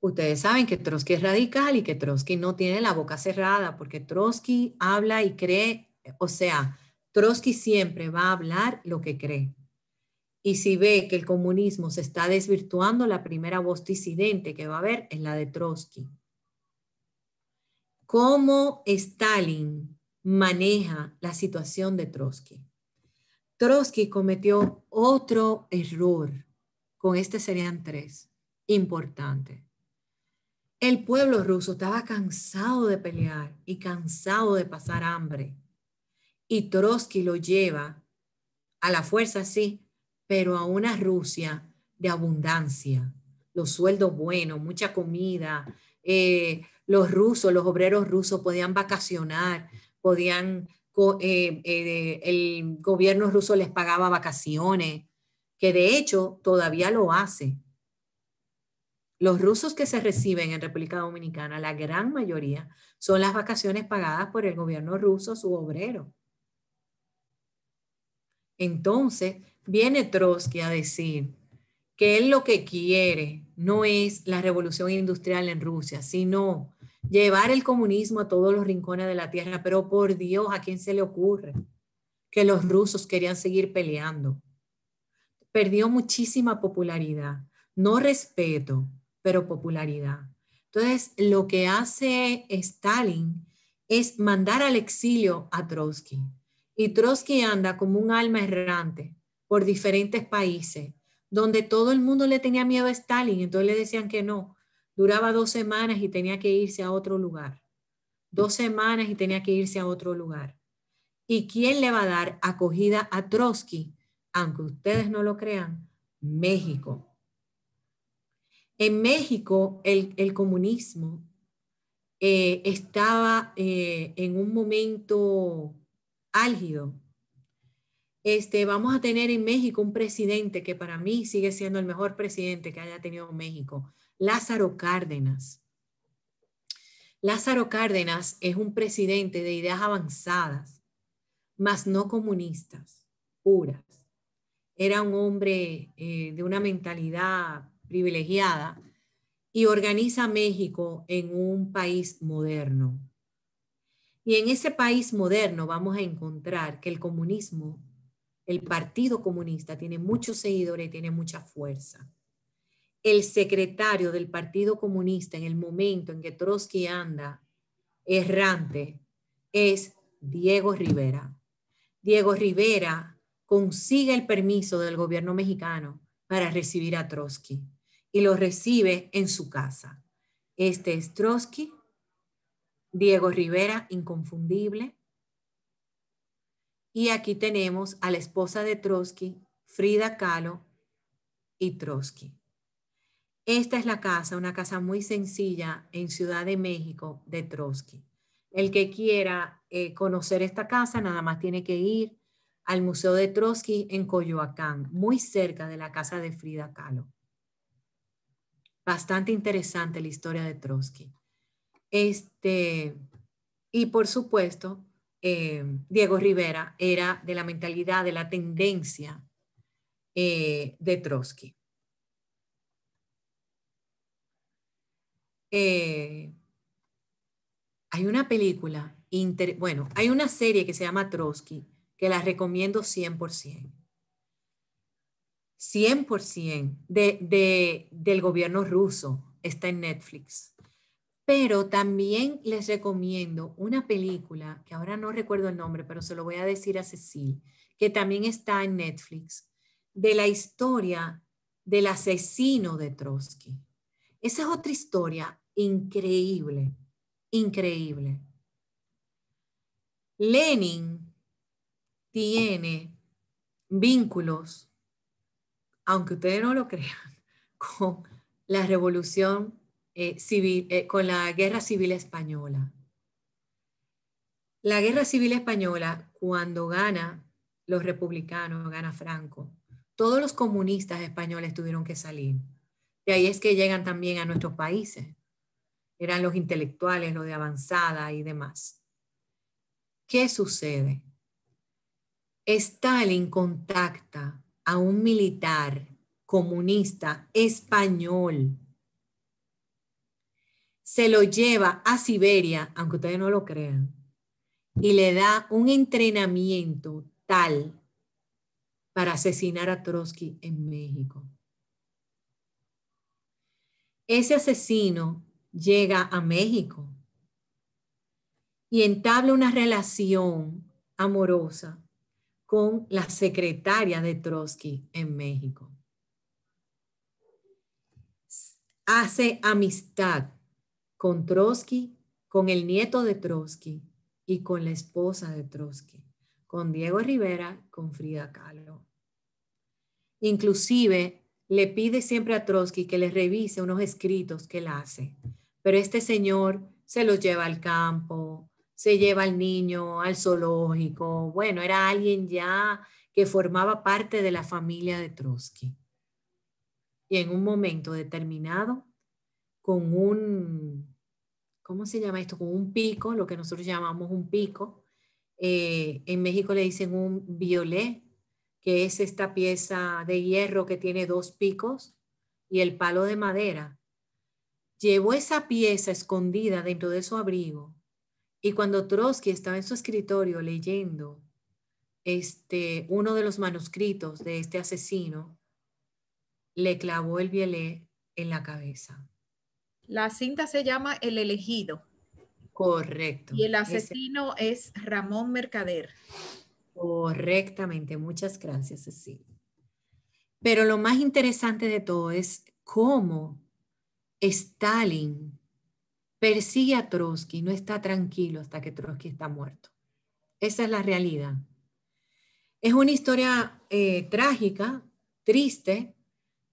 ustedes saben que Trotsky es radical y que Trotsky no tiene la boca cerrada porque Trotsky habla y cree, o sea, Trotsky siempre va a hablar lo que cree. Y si ve que el comunismo se está desvirtuando, la primera voz disidente que va a haber es la de Trotsky. ¿Cómo Stalin maneja la situación de Trotsky? Trotsky cometió otro error con este serían tres, importantes. El pueblo ruso estaba cansado de pelear y cansado de pasar hambre. Y Trotsky lo lleva a la fuerza, sí, pero a una Rusia de abundancia, los sueldos buenos, mucha comida. Eh, los rusos, los obreros rusos podían vacacionar, podían, eh, eh, el gobierno ruso les pagaba vacaciones que de hecho todavía lo hace. Los rusos que se reciben en República Dominicana, la gran mayoría, son las vacaciones pagadas por el gobierno ruso, su obrero. Entonces, viene Trotsky a decir que él lo que quiere no es la revolución industrial en Rusia, sino llevar el comunismo a todos los rincones de la tierra. Pero por Dios, ¿a quién se le ocurre que los rusos querían seguir peleando? perdió muchísima popularidad, no respeto, pero popularidad. Entonces, lo que hace Stalin es mandar al exilio a Trotsky. Y Trotsky anda como un alma errante por diferentes países, donde todo el mundo le tenía miedo a Stalin, entonces le decían que no. Duraba dos semanas y tenía que irse a otro lugar. Dos semanas y tenía que irse a otro lugar. ¿Y quién le va a dar acogida a Trotsky? aunque ustedes no lo crean, México. En México el, comunismo eh, estaba eh, en un momento álgido. Este, vamos a tener en México un presidente que para mí sigue siendo el mejor presidente que haya tenido México, Lázaro Cárdenas. Lázaro Cárdenas es un presidente de ideas avanzadas, mas no comunistas, puras era un hombre eh, de una mentalidad privilegiada y organiza México en un país moderno. Y en ese país moderno vamos a encontrar que el comunismo, el Partido Comunista, tiene muchos seguidores, tiene mucha fuerza. El secretario del Partido Comunista en el momento en que Trotsky anda errante es Diego Rivera. Diego Rivera consigue el permiso del gobierno mexicano para recibir a Trotsky y lo recibe en su casa. Este es Trotsky, Diego Rivera, inconfundible. Y aquí tenemos a la esposa de Trotsky, Frida Kahlo y Trotsky. Esta es la casa, una casa muy sencilla en Ciudad de México de Trotsky. El que quiera eh, conocer esta casa nada más tiene que ir al Museo de Trotsky en Coyoacán, muy cerca de la casa de Frida Kahlo. Bastante interesante la historia de Trotsky. Este, y por supuesto, em, Diego Rivera era de la mentalidad, de la tendencia eh, de Trotsky. Eh, hay una película, bueno, hay una serie que se llama Trotsky, que la recomiendo 100%. 100% de, de, del gobierno ruso está en Netflix. Pero también les recomiendo una película, que ahora no recuerdo el nombre, pero se lo voy a decir a Cecil, que también está en Netflix, de la historia del asesino de Trotsky. Esa es otra historia increíble, increíble. Lenin tiene vínculos, aunque ustedes no lo crean, con la revolución eh, civil, eh, con la guerra civil española. La guerra civil española, cuando gana los republicanos, gana Franco, todos los comunistas españoles tuvieron que salir. Y ahí es que llegan también a nuestros países. Eran los intelectuales, los de avanzada y demás. ¿Qué sucede? Stalin contacta a un militar comunista español. Se lo lleva a Siberia, aunque ustedes no lo crean, y le da un entrenamiento tal para asesinar a Trotsky en México. Ese asesino llega a México y entabla una relación amorosa con la secretaria de Trotsky en México. Hace amistad con Trotsky, con el nieto de Trotsky y con la esposa de Trotsky, con Diego Rivera, con Frida Kahlo. Inclusive le pide siempre a Trotsky que le revise unos escritos que él hace, pero este señor se los lleva al campo, se lleva al niño al zoológico. Bueno, era alguien ya que formaba parte de la familia de Trotsky. Y en un momento determinado, con un, ¿cómo se llama esto? Con un pico, lo que nosotros llamamos un pico. Eh, en México le dicen un violé, que es esta pieza de hierro que tiene dos picos y el palo de madera. Llevó esa pieza escondida dentro de su abrigo y cuando Trotsky estaba en su escritorio leyendo este, uno de los manuscritos de este asesino, le clavó el bielé en la cabeza. La cinta se llama El elegido. Correcto. Y el asesino es Ramón Mercader. Correctamente, muchas gracias, Cecilia. Pero lo más interesante de todo es cómo Stalin persigue a Trotsky, no está tranquilo hasta que Trotsky está muerto. Esa es la realidad. Es una historia eh, trágica, triste,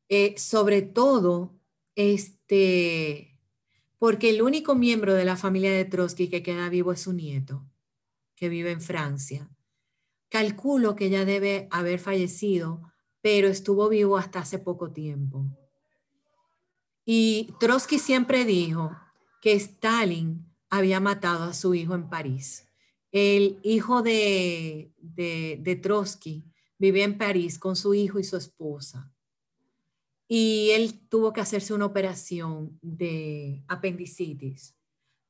eh, sobre todo este, porque el único miembro de la familia de Trotsky que queda vivo es su nieto, que vive en Francia. Calculo que ya debe haber fallecido, pero estuvo vivo hasta hace poco tiempo. Y Trotsky siempre dijo, que Stalin había matado a su hijo en París. El hijo de, Trotsky vivía en París con su hijo y su esposa. Y él tuvo que hacerse una operación de apendicitis.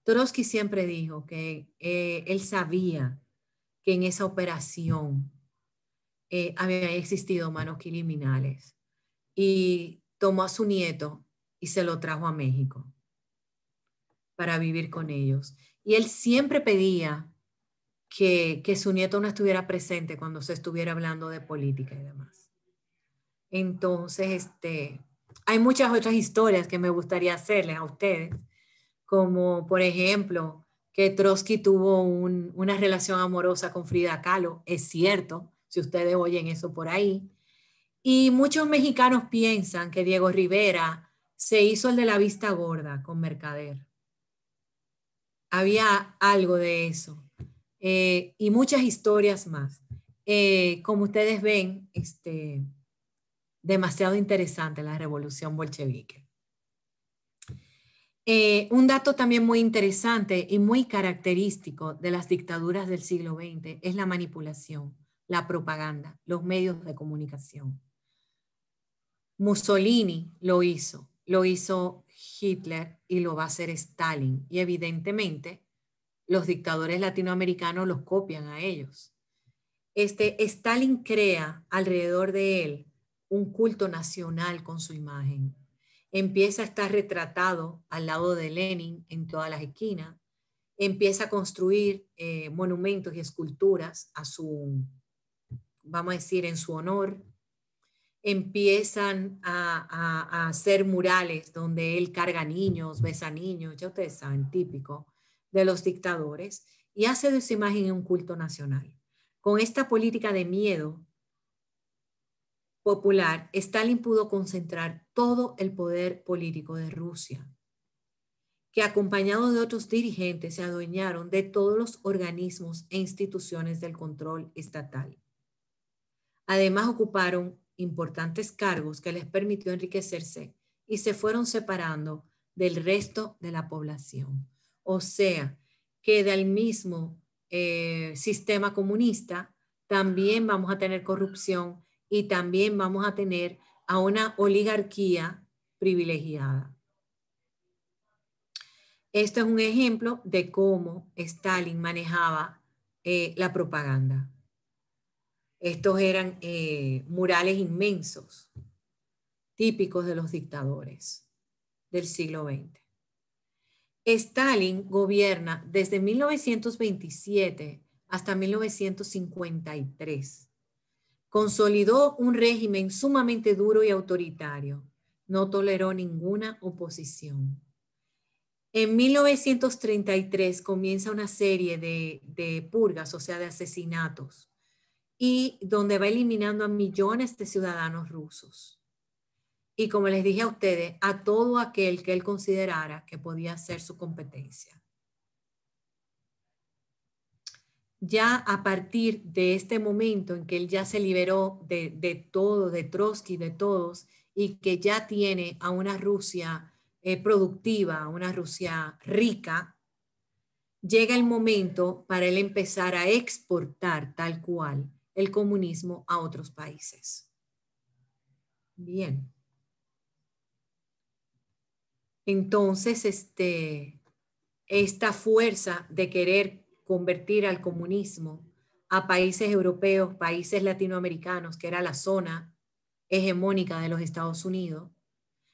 Trotsky siempre dijo que eh, él sabía que en esa operación eh, había existido manos criminales y tomó a su nieto y se lo trajo a México para vivir con ellos. Y él siempre pedía que, su nieto no estuviera presente cuando se estuviera hablando de política y demás. Entonces, este, hay muchas otras historias que me gustaría hacerles a ustedes, como por ejemplo que Trotsky tuvo una relación amorosa con Frida Kahlo, es cierto, si ustedes oyen eso por ahí. Y muchos mexicanos piensan que Diego Rivera se hizo el de la vista gorda con Mercader había algo de eso. Eh, y muchas historias más. Eh, como ustedes ven, este, demasiado interesante la revolución bolchevique. Eh, un dato también muy interesante y muy característico de las dictaduras del siglo XX es la manipulación, la propaganda, los medios de comunicación. Mussolini lo hizo, lo hizo Hitler y lo va a hacer Stalin. Y evidentemente los dictadores latinoamericanos los copian a ellos. Este, Stalin crea alrededor de él un culto nacional con su imagen. Empieza a estar retratado al lado de Lenin en todas las esquinas. Empieza a construir eh, monumentos y esculturas a su, vamos a decir, en su honor empiezan a, hacer murales donde él carga niños, besa niños, ya ustedes saben, típico de los dictadores, y hace de su imagen un culto nacional. Con esta política de miedo popular, Stalin pudo concentrar todo el poder político de Rusia, que acompañado de otros dirigentes se adueñaron de todos los organismos e instituciones del control estatal. Además, ocuparon importantes cargos que les permitió enriquecerse y se fueron separando del resto de la población. O sea, que del mismo eh, sistema comunista también vamos a tener corrupción y también vamos a tener a una oligarquía privilegiada. Esto es un ejemplo de cómo Stalin manejaba eh, la propaganda. Estos eran eh, murales inmensos, típicos de los dictadores del siglo XX. Stalin gobierna desde 1927 hasta 1953. Consolidó un régimen sumamente duro y autoritario. No toleró ninguna oposición. En 1933 comienza una serie de purgas, o sea, de asesinatos y donde va eliminando a millones de ciudadanos rusos. Y como les dije a ustedes, a todo aquel que él considerara que podía ser su competencia. Ya a partir de este momento en que él ya se liberó de, todo, de Trotsky, de todos, y que ya tiene a una Rusia eh, productiva, a una Rusia rica, llega el momento para él empezar a exportar tal cual el comunismo a otros países. Bien. Entonces, este, esta fuerza de querer convertir al comunismo a países europeos, países latinoamericanos, que era la zona hegemónica de los Estados Unidos,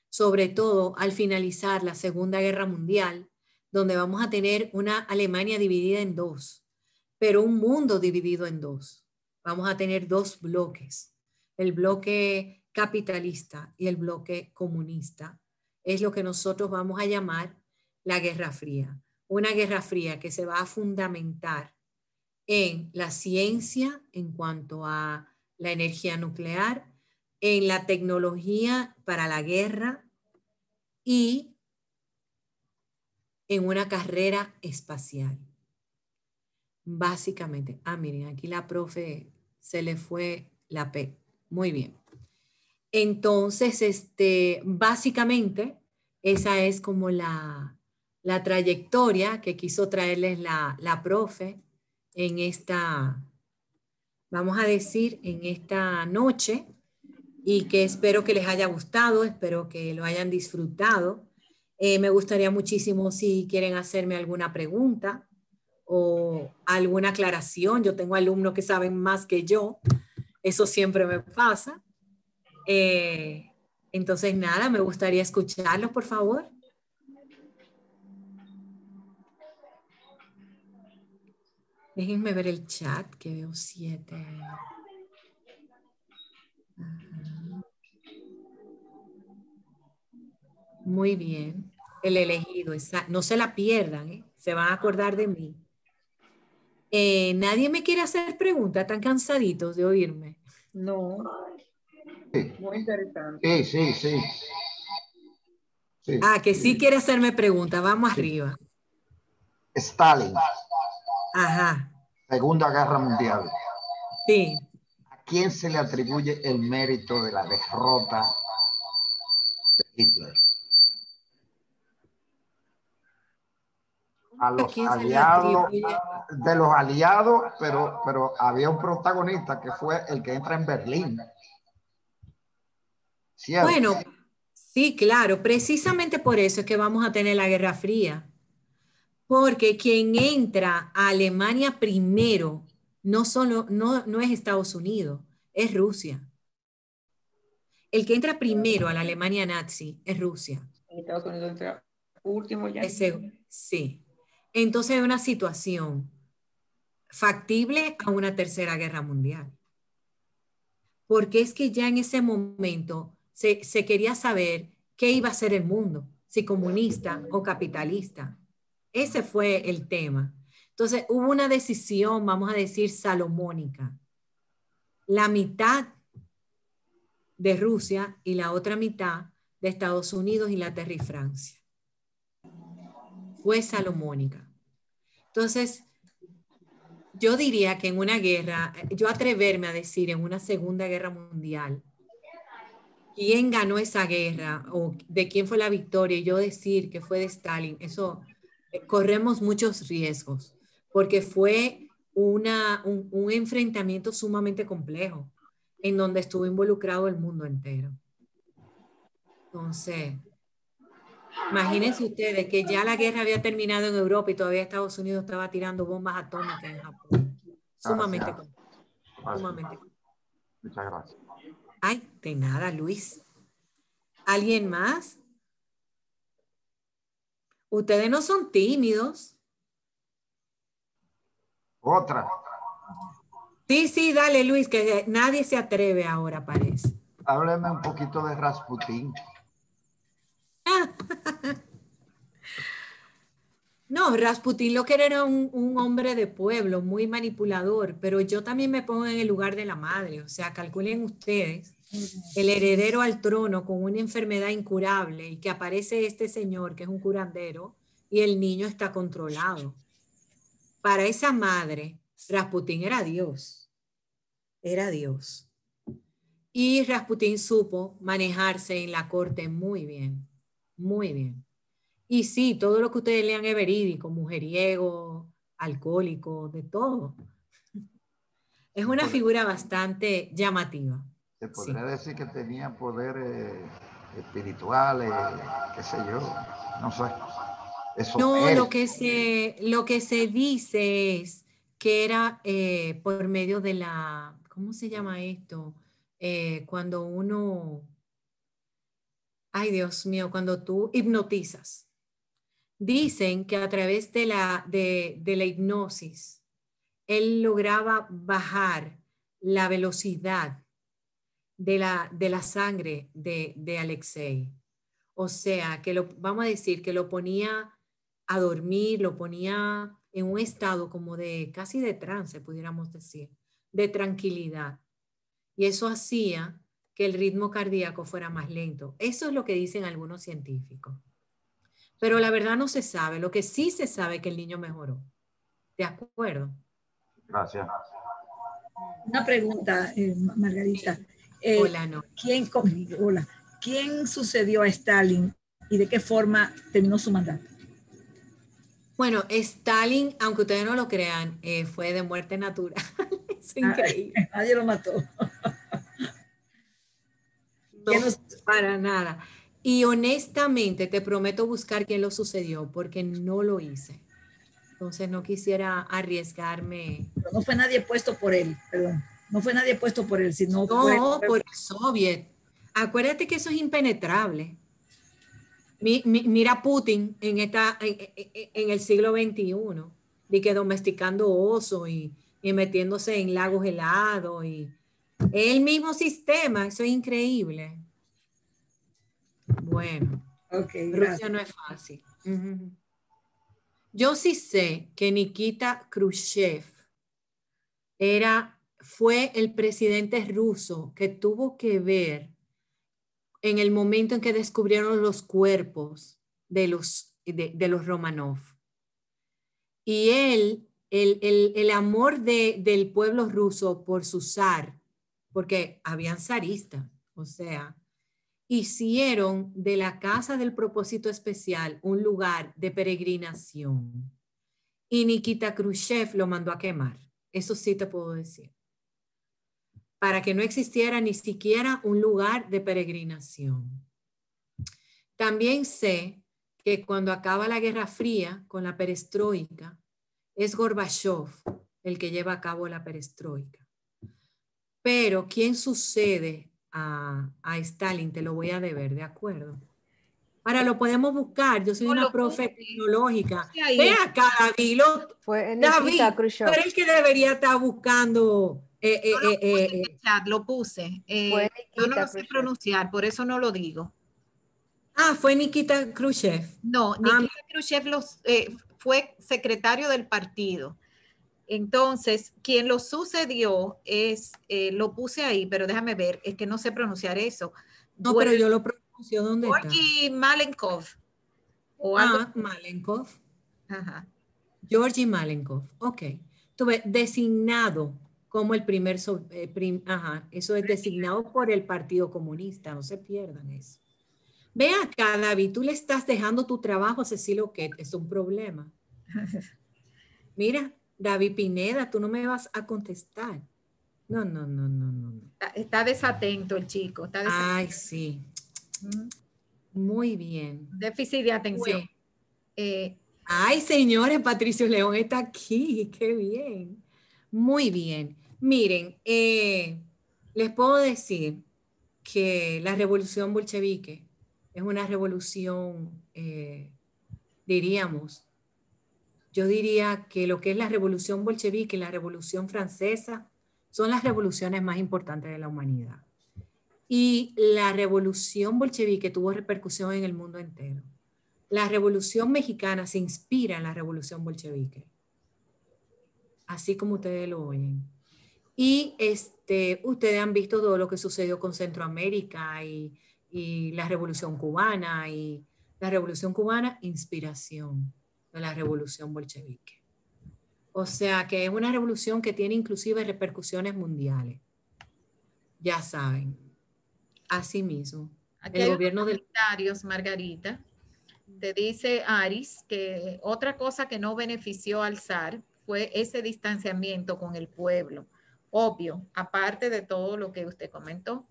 sobre todo al finalizar la Segunda Guerra Mundial, donde vamos a tener una Alemania dividida en dos, pero un mundo dividido en dos vamos a tener dos bloques, el bloque capitalista y el bloque comunista. Es lo que nosotros vamos a llamar la Guerra Fría. Una Guerra Fría que se va a fundamentar en la ciencia en cuanto a la energía nuclear, en la tecnología para la guerra y en una carrera espacial. Básicamente, ah, miren, aquí la profe se le fue la P. Muy bien. Entonces, este, básicamente, esa es como la, la trayectoria que quiso traerles la, la, profe en esta, vamos a decir, en esta noche y que espero que les haya gustado, espero que lo hayan disfrutado. Eh, me gustaría muchísimo si quieren hacerme alguna pregunta o alguna aclaración. Yo tengo alumnos que saben más que yo, eso siempre me pasa. Eh, entonces, nada, me gustaría escucharlos, por favor. Déjenme ver el chat, que veo siete. Muy bien. El elegido, no se la pierdan, ¿eh? se van a acordar de mí. Eh, nadie me quiere hacer preguntas, están cansaditos de oírme. No. Muy interesante. sí, sí, sí. ah, que sí quiere hacerme preguntas. Vamos arriba. Stalin. Ajá. Segunda Guerra Mundial. Sí. ¿A quién se le atribuye el mérito de la derrota de Hitler? a los aliados, de los aliados, pero, pero había un protagonista que fue el que entra en Berlín. Bueno, sí, claro, precisamente por eso es que vamos a tener la Guerra Fría, porque quien entra a Alemania primero no, solo, no, es Estados Unidos, es Rusia. El que entra primero a la Alemania nazi es Rusia. Estados Unidos entra último ya. sí entonces una situación factible a una tercera guerra mundial. Porque es que ya en ese momento se, quería saber qué iba a ser el mundo, si comunista o capitalista. Ese fue el tema. Entonces hubo una decisión, vamos a decir, salomónica. La mitad de Rusia y la otra mitad de Estados Unidos, y y Francia. Fue salomónica. Entonces, yo diría que en una guerra, yo atreverme a decir en una segunda guerra mundial, quién ganó esa guerra o de quién fue la victoria, yo decir que fue de Stalin, eso eh, corremos muchos riesgos, porque fue un, un enfrentamiento sumamente complejo en donde estuvo involucrado el mundo entero. Entonces, Imagínense ustedes que ya la guerra había terminado en Europa y todavía Estados Unidos estaba tirando bombas atómicas en Japón. Ah, sumamente complicado. Muchas gracias. Ay, de nada, Luis. ¿Alguien más? Ustedes no son tímidos. Otra. Sí, sí, dale, Luis, que nadie se atreve ahora, parece. Hábleme un poquito de Rasputín. No, Rasputín lo que era un, un, hombre de pueblo, muy manipulador, pero yo también me pongo en el lugar de la madre, o sea, calculen ustedes, el heredero al trono con una enfermedad incurable y que aparece este señor que es un curandero y el niño está controlado. Para esa madre, Rasputín era Dios, era Dios. Y Rasputín supo manejarse en la corte muy bien, muy bien. Y sí, todo lo que ustedes lean es verídico, mujeriego, alcohólico, de todo. Es una figura bastante llamativa. Se podría decir que tenía poderes eh, espirituales, eh, qué sé yo, no sé. no, lo que, se, lo que se dice es que era eh, por medio de la, ¿cómo se llama esto? cuando uno, ay Dios mío, cuando tú hipnotizas. Dicen que a través de la, de, la hipnosis, él lograba bajar la velocidad de la, de la sangre de, de Alexei. O sea, que lo, vamos a decir que lo ponía a dormir, lo ponía en un estado como de casi de trance, pudiéramos decir, de tranquilidad. Y eso hacía que el ritmo cardíaco fuera más lento. Eso es lo que dicen algunos científicos pero la verdad no se sabe. Lo que sí se sabe es que el niño mejoró. ¿De acuerdo? Gracias. Una pregunta, eh, Margarita. Eh, hola, no. ¿quién, hola, ¿Quién sucedió a Stalin y de qué forma terminó su mandato? Bueno, Stalin, aunque ustedes no lo crean, eh, fue de muerte natural. es increíble. nadie lo mató. no, para nada. Y honestamente te prometo buscar quién lo sucedió porque no lo hice. Entonces no quisiera arriesgarme. no fue nadie puesto por él, perdón. No fue nadie puesto por él, sino no, por el soviet. Acuérdate que eso es impenetrable. mira Putin en, esta, en, el siglo XXI, de que domesticando oso y, y metiéndose en lagos helados y el mismo sistema, eso es increíble. Bueno. Rusia no es fácil. Yo sí sé que Nikita Khrushchev era, fue el presidente ruso que tuvo que ver en el momento en que descubrieron los cuerpos de los, los Romanov. Y él, el, el, el amor de, del pueblo ruso por su zar, porque habían zaristas, o sea, hicieron de la casa del propósito especial un lugar de peregrinación. Y Nikita Khrushchev lo mandó a quemar. Eso sí te puedo decir. Para que no existiera ni siquiera un lugar de peregrinación. También sé que cuando acaba la Guerra Fría con la perestroika, es Gorbachev el que lleva a cabo la perestroika. Pero ¿quién sucede a, Stalin, te lo voy a deber, ¿de acuerdo? Ahora lo podemos buscar, yo soy una profe tecnológica. Ve acá, David, lo, Fue el que debería estar buscando... lo, puse lo eh, puse. yo no lo sé pronunciar, por eso no lo digo. Ah, fue Nikita Khrushchev. No, ah, Nikita Khrushchev eh, fue secretario del partido. Entonces, quien lo sucedió es, eh, lo puse ahí, pero déjame ver, es que no sé pronunciar eso. No, pero yo lo pronuncio donde está. Georgi Malenkov. O ah, Malenkov. Ajá. Georgi Malenkov, ok. Tuve designado como el primer, eh, ajá, eso es designado por el Partido Comunista, no se pierdan eso. Ve acá, David, tú le estás dejando tu trabajo a Cecilio que es un problema. Mira, David Pineda, tú no me vas a contestar. No, no, no, no, no. Está, desatento el chico. Ay, sí. Muy bien. Déficit de atención. Eh, Ay, señores, Patricio León está aquí. Qué bien. Muy bien. Miren, eh, les puedo decir que la revolución bolchevique es una revolución, eh, diríamos, yo diría que lo que es la revolución bolchevique y la revolución francesa son las revoluciones más importantes de la humanidad. Y la revolución bolchevique tuvo repercusión en el mundo entero. La revolución mexicana se inspira en la revolución bolchevique, así como ustedes lo oyen. Y este, ustedes han visto todo lo que sucedió con Centroamérica y la revolución cubana y la revolución cubana, inspiración de la revolución bolchevique. O sea que es una revolución que tiene inclusive repercusiones mundiales. Ya saben, asimismo. mismo. el gobierno de Margarita. Te dice Aris que otra cosa que no benefició al zar fue ese distanciamiento con el pueblo. Obvio, aparte de todo lo que usted comentó.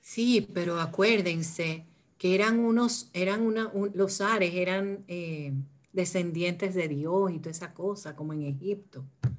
Sí, pero acuérdense que eran unos, eran una, los ares eran eh, descendientes de Dios y toda esa cosa, como en Egipto. O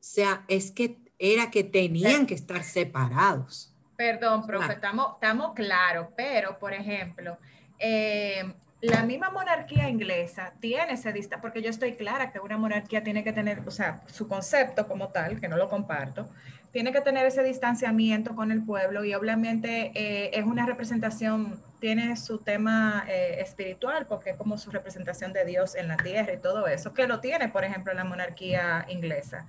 sea, es que era que tenían que estar separados. Perdón, profe, estamos, estamos claros, pero, por ejemplo, eh, la misma monarquía inglesa tiene ese dista, porque yo estoy clara que una monarquía tiene que tener, o sea, su concepto como tal, que no lo comparto, tiene que tener ese distanciamiento con el pueblo y obviamente eh, es una representación tiene su tema eh, espiritual, porque es como su representación de Dios en la tierra y todo eso, que lo tiene, por ejemplo, la monarquía inglesa.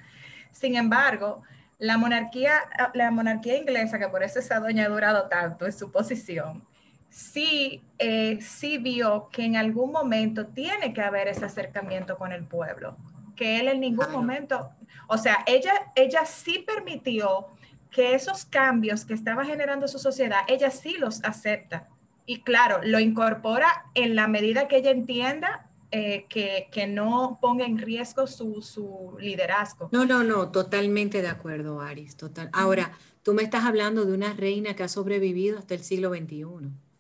Sin embargo, la monarquía, la monarquía inglesa, que por eso esa doña ha durado tanto en su posición, sí, eh, sí vio que en algún momento tiene que haber ese acercamiento con el pueblo, que él en ningún momento, o sea, ella, ella sí permitió que esos cambios que estaba generando su sociedad, ella sí los acepta. Y claro, lo incorpora en la medida que ella entienda eh, que, no ponga en riesgo su, liderazgo. No, no, no, totalmente de acuerdo, Aris. Total. Ahora, tú me estás hablando de una reina que ha sobrevivido hasta el siglo XXI.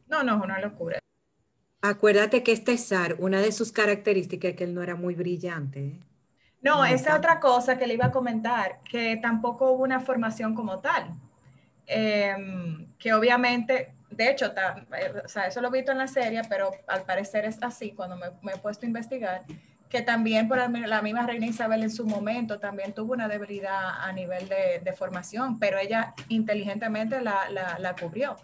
No, no, es una locura. Acuérdate que este zar, una de sus características es que él no era muy brillante. ¿eh? No, esa otra cosa que le iba a comentar, que tampoco hubo una formación como tal. Em, que obviamente de hecho, eh, eso lo he visto en la serie, pero al parecer es así cuando me, he puesto a investigar, que también por la misma reina Isabel en su momento también tuvo una debilidad a nivel de, formación, pero ella inteligentemente la, cubrió.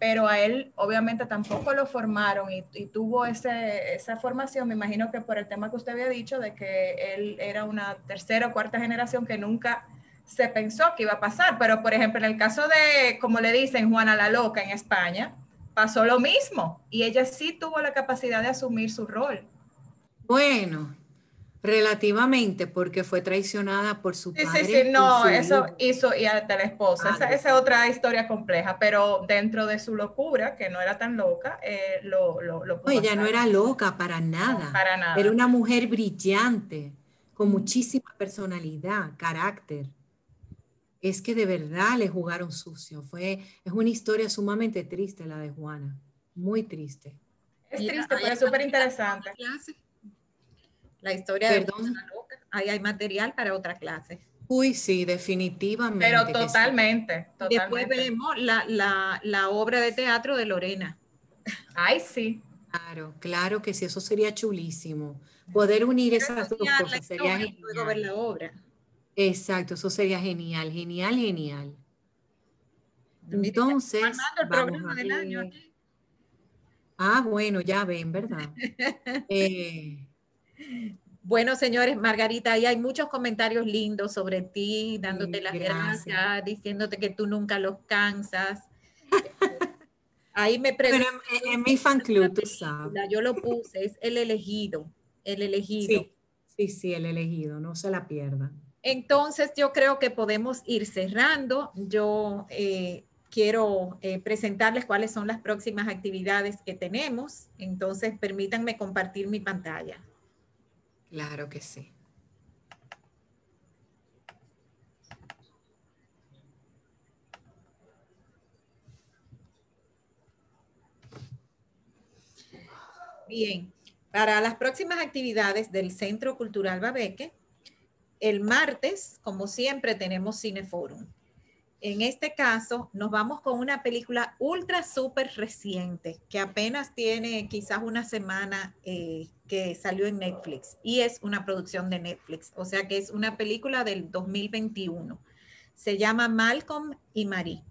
Pero a él obviamente tampoco lo formaron y, tuvo esa formación, me imagino que por el tema que usted había dicho, de que él era una tercera o cuarta generación que nunca se pensó que iba a pasar, pero por ejemplo, en el caso de, como le dicen, Juana la Loca en España, pasó lo mismo y ella sí tuvo la capacidad de asumir su rol. Bueno, relativamente, porque fue traicionada por su padre. Sí, no, eso hizo y hasta la esposa. Esa, es otra historia compleja, pero dentro de su locura, que no era tan loca, eh, lo, lo, lo no, ella no era loca para nada. para nada. Era una mujer brillante, con muchísima personalidad, carácter es que de verdad le jugaron sucio. Fue, es una historia sumamente triste la de Juana, muy triste. Es triste, pero es súper interesante. La historia de Juana Loca. Ahí hay material para otra clase. Uy, sí, definitivamente. Pero totalmente. Después vemos la, obra de teatro de Lorena. Ay, sí. Claro, claro que sí, eso sería chulísimo. Poder unir esas dos cosas sería Luego ver la obra. Exacto, eso sería genial, genial, genial. Entonces, Ah, bueno, ya ven, ¿verdad? Eh, bueno, señores, Margarita, ahí hay muchos comentarios lindos sobre ti, dándote las gracias, diciéndote que tú nunca los cansas. Ahí me pregunto. Pero en, mi fan club, tú sabes. Yo lo puse, es el elegido, el elegido. Sí, sí, sí, el elegido, no se la pierdan. Entonces, yo creo que podemos ir cerrando. Yo eh, quiero eh, presentarles cuáles son las próximas actividades que tenemos. Entonces, permítanme compartir mi pantalla. Claro que sí. Bien, para las próximas actividades del Centro Cultural Babeque, el martes, como siempre, tenemos Cineforum. En este caso, nos vamos con una película ultra súper reciente que apenas tiene quizás una semana eh, que salió en Netflix y es una producción de Netflix, o sea que es una película del 2021. Se llama Malcolm y Marie.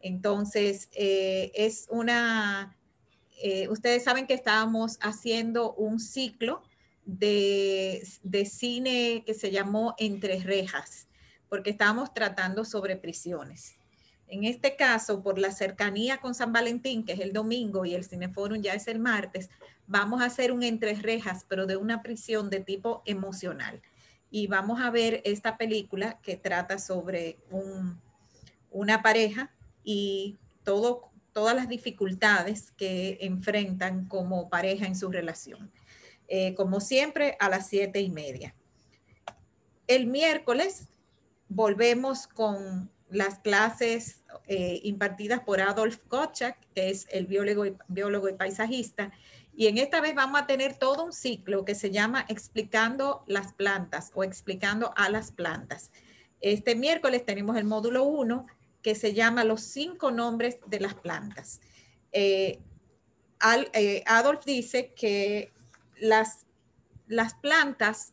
Entonces, eh, es una, eh, ustedes saben que estábamos haciendo un ciclo de, cine que se llamó Entre Rejas, porque estábamos tratando sobre prisiones. En este caso, por la cercanía con San Valentín, que es el domingo y el Cineforum ya es el martes, vamos a hacer un entre rejas, pero de una prisión de tipo emocional. Y vamos a ver esta película que trata sobre una pareja y todo, todas las dificultades que enfrentan como pareja en su relación. Eh, como siempre, a las siete y media. El miércoles volvemos con las clases eh, impartidas por Adolf Kochak, que es el biólogo y, biólogo y paisajista. Y en esta vez vamos a tener todo un ciclo que se llama Explicando las plantas o Explicando a las plantas. Este miércoles tenemos el módulo 1 que se llama Los cinco nombres de las plantas. Eh, Adolf dice que las, las plantas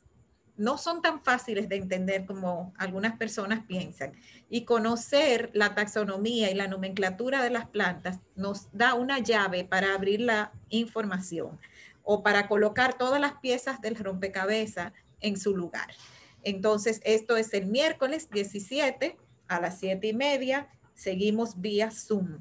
no son tan fáciles de entender como algunas personas piensan. Y conocer la taxonomía y la nomenclatura de las plantas nos da una llave para abrir la información o para colocar todas las piezas del rompecabezas en su lugar. Entonces, esto es el miércoles 17 a las 7 y media. Seguimos vía Zoom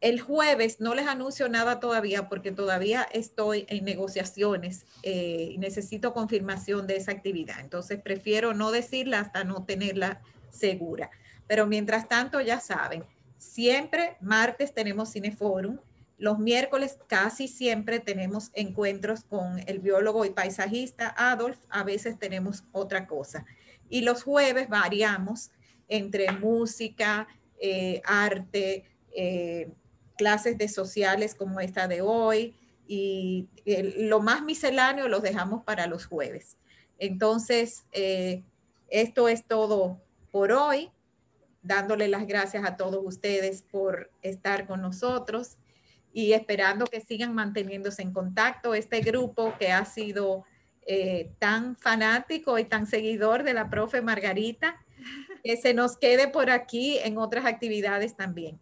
el jueves no les anuncio nada todavía porque todavía estoy en negociaciones eh, y necesito confirmación de esa actividad. Entonces prefiero no decirla hasta no tenerla segura. Pero mientras tanto, ya saben, siempre martes tenemos Cineforum. Los miércoles casi siempre tenemos encuentros con el biólogo y paisajista Adolf. A veces tenemos otra cosa. Y los jueves variamos entre música, eh, arte, eh, clases de sociales como esta de hoy y eh, lo más misceláneo los dejamos para los jueves. Entonces, eh, esto es todo por hoy, dándole las gracias a todos ustedes por estar con nosotros y esperando que sigan manteniéndose en contacto. Este grupo que ha sido eh, tan fanático y tan seguidor de la profe Margarita, que se nos quede por aquí en otras actividades también.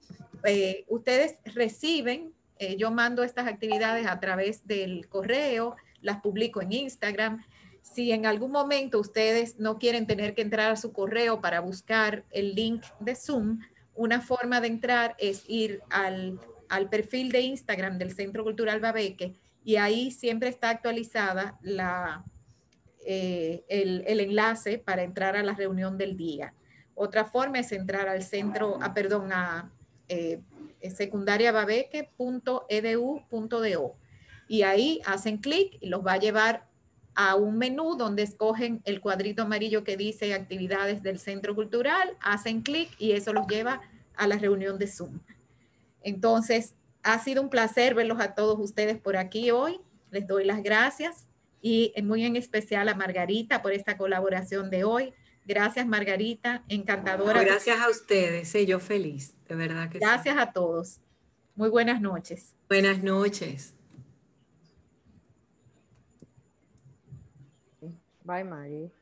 Eh, ustedes reciben, eh, yo mando estas actividades a través del correo, las publico en Instagram. Si en algún momento ustedes no quieren tener que entrar a su correo para buscar el link de Zoom, una forma de entrar es ir al, perfil de Instagram del Centro Cultural Babeque y ahí siempre está actualizada la, eh, el, enlace para entrar a la reunión del día. Otra forma es entrar al centro, a ah, perdón, a, eh, eh secundariababeque.edu.do. Y ahí hacen clic y los va a llevar a un menú donde escogen el cuadrito amarillo que dice actividades del centro cultural, hacen clic y eso los lleva a la reunión de Zoom. Entonces, ha sido un placer verlos a todos ustedes por aquí hoy. Les doy las gracias y muy en especial a Margarita por esta colaboración de hoy. Gracias, Margarita. Encantadora. Gracias a ustedes. Soy eh, yo feliz, de verdad que Gracias a todos. Muy buenas noches. Buenas noches. Bye, Mari.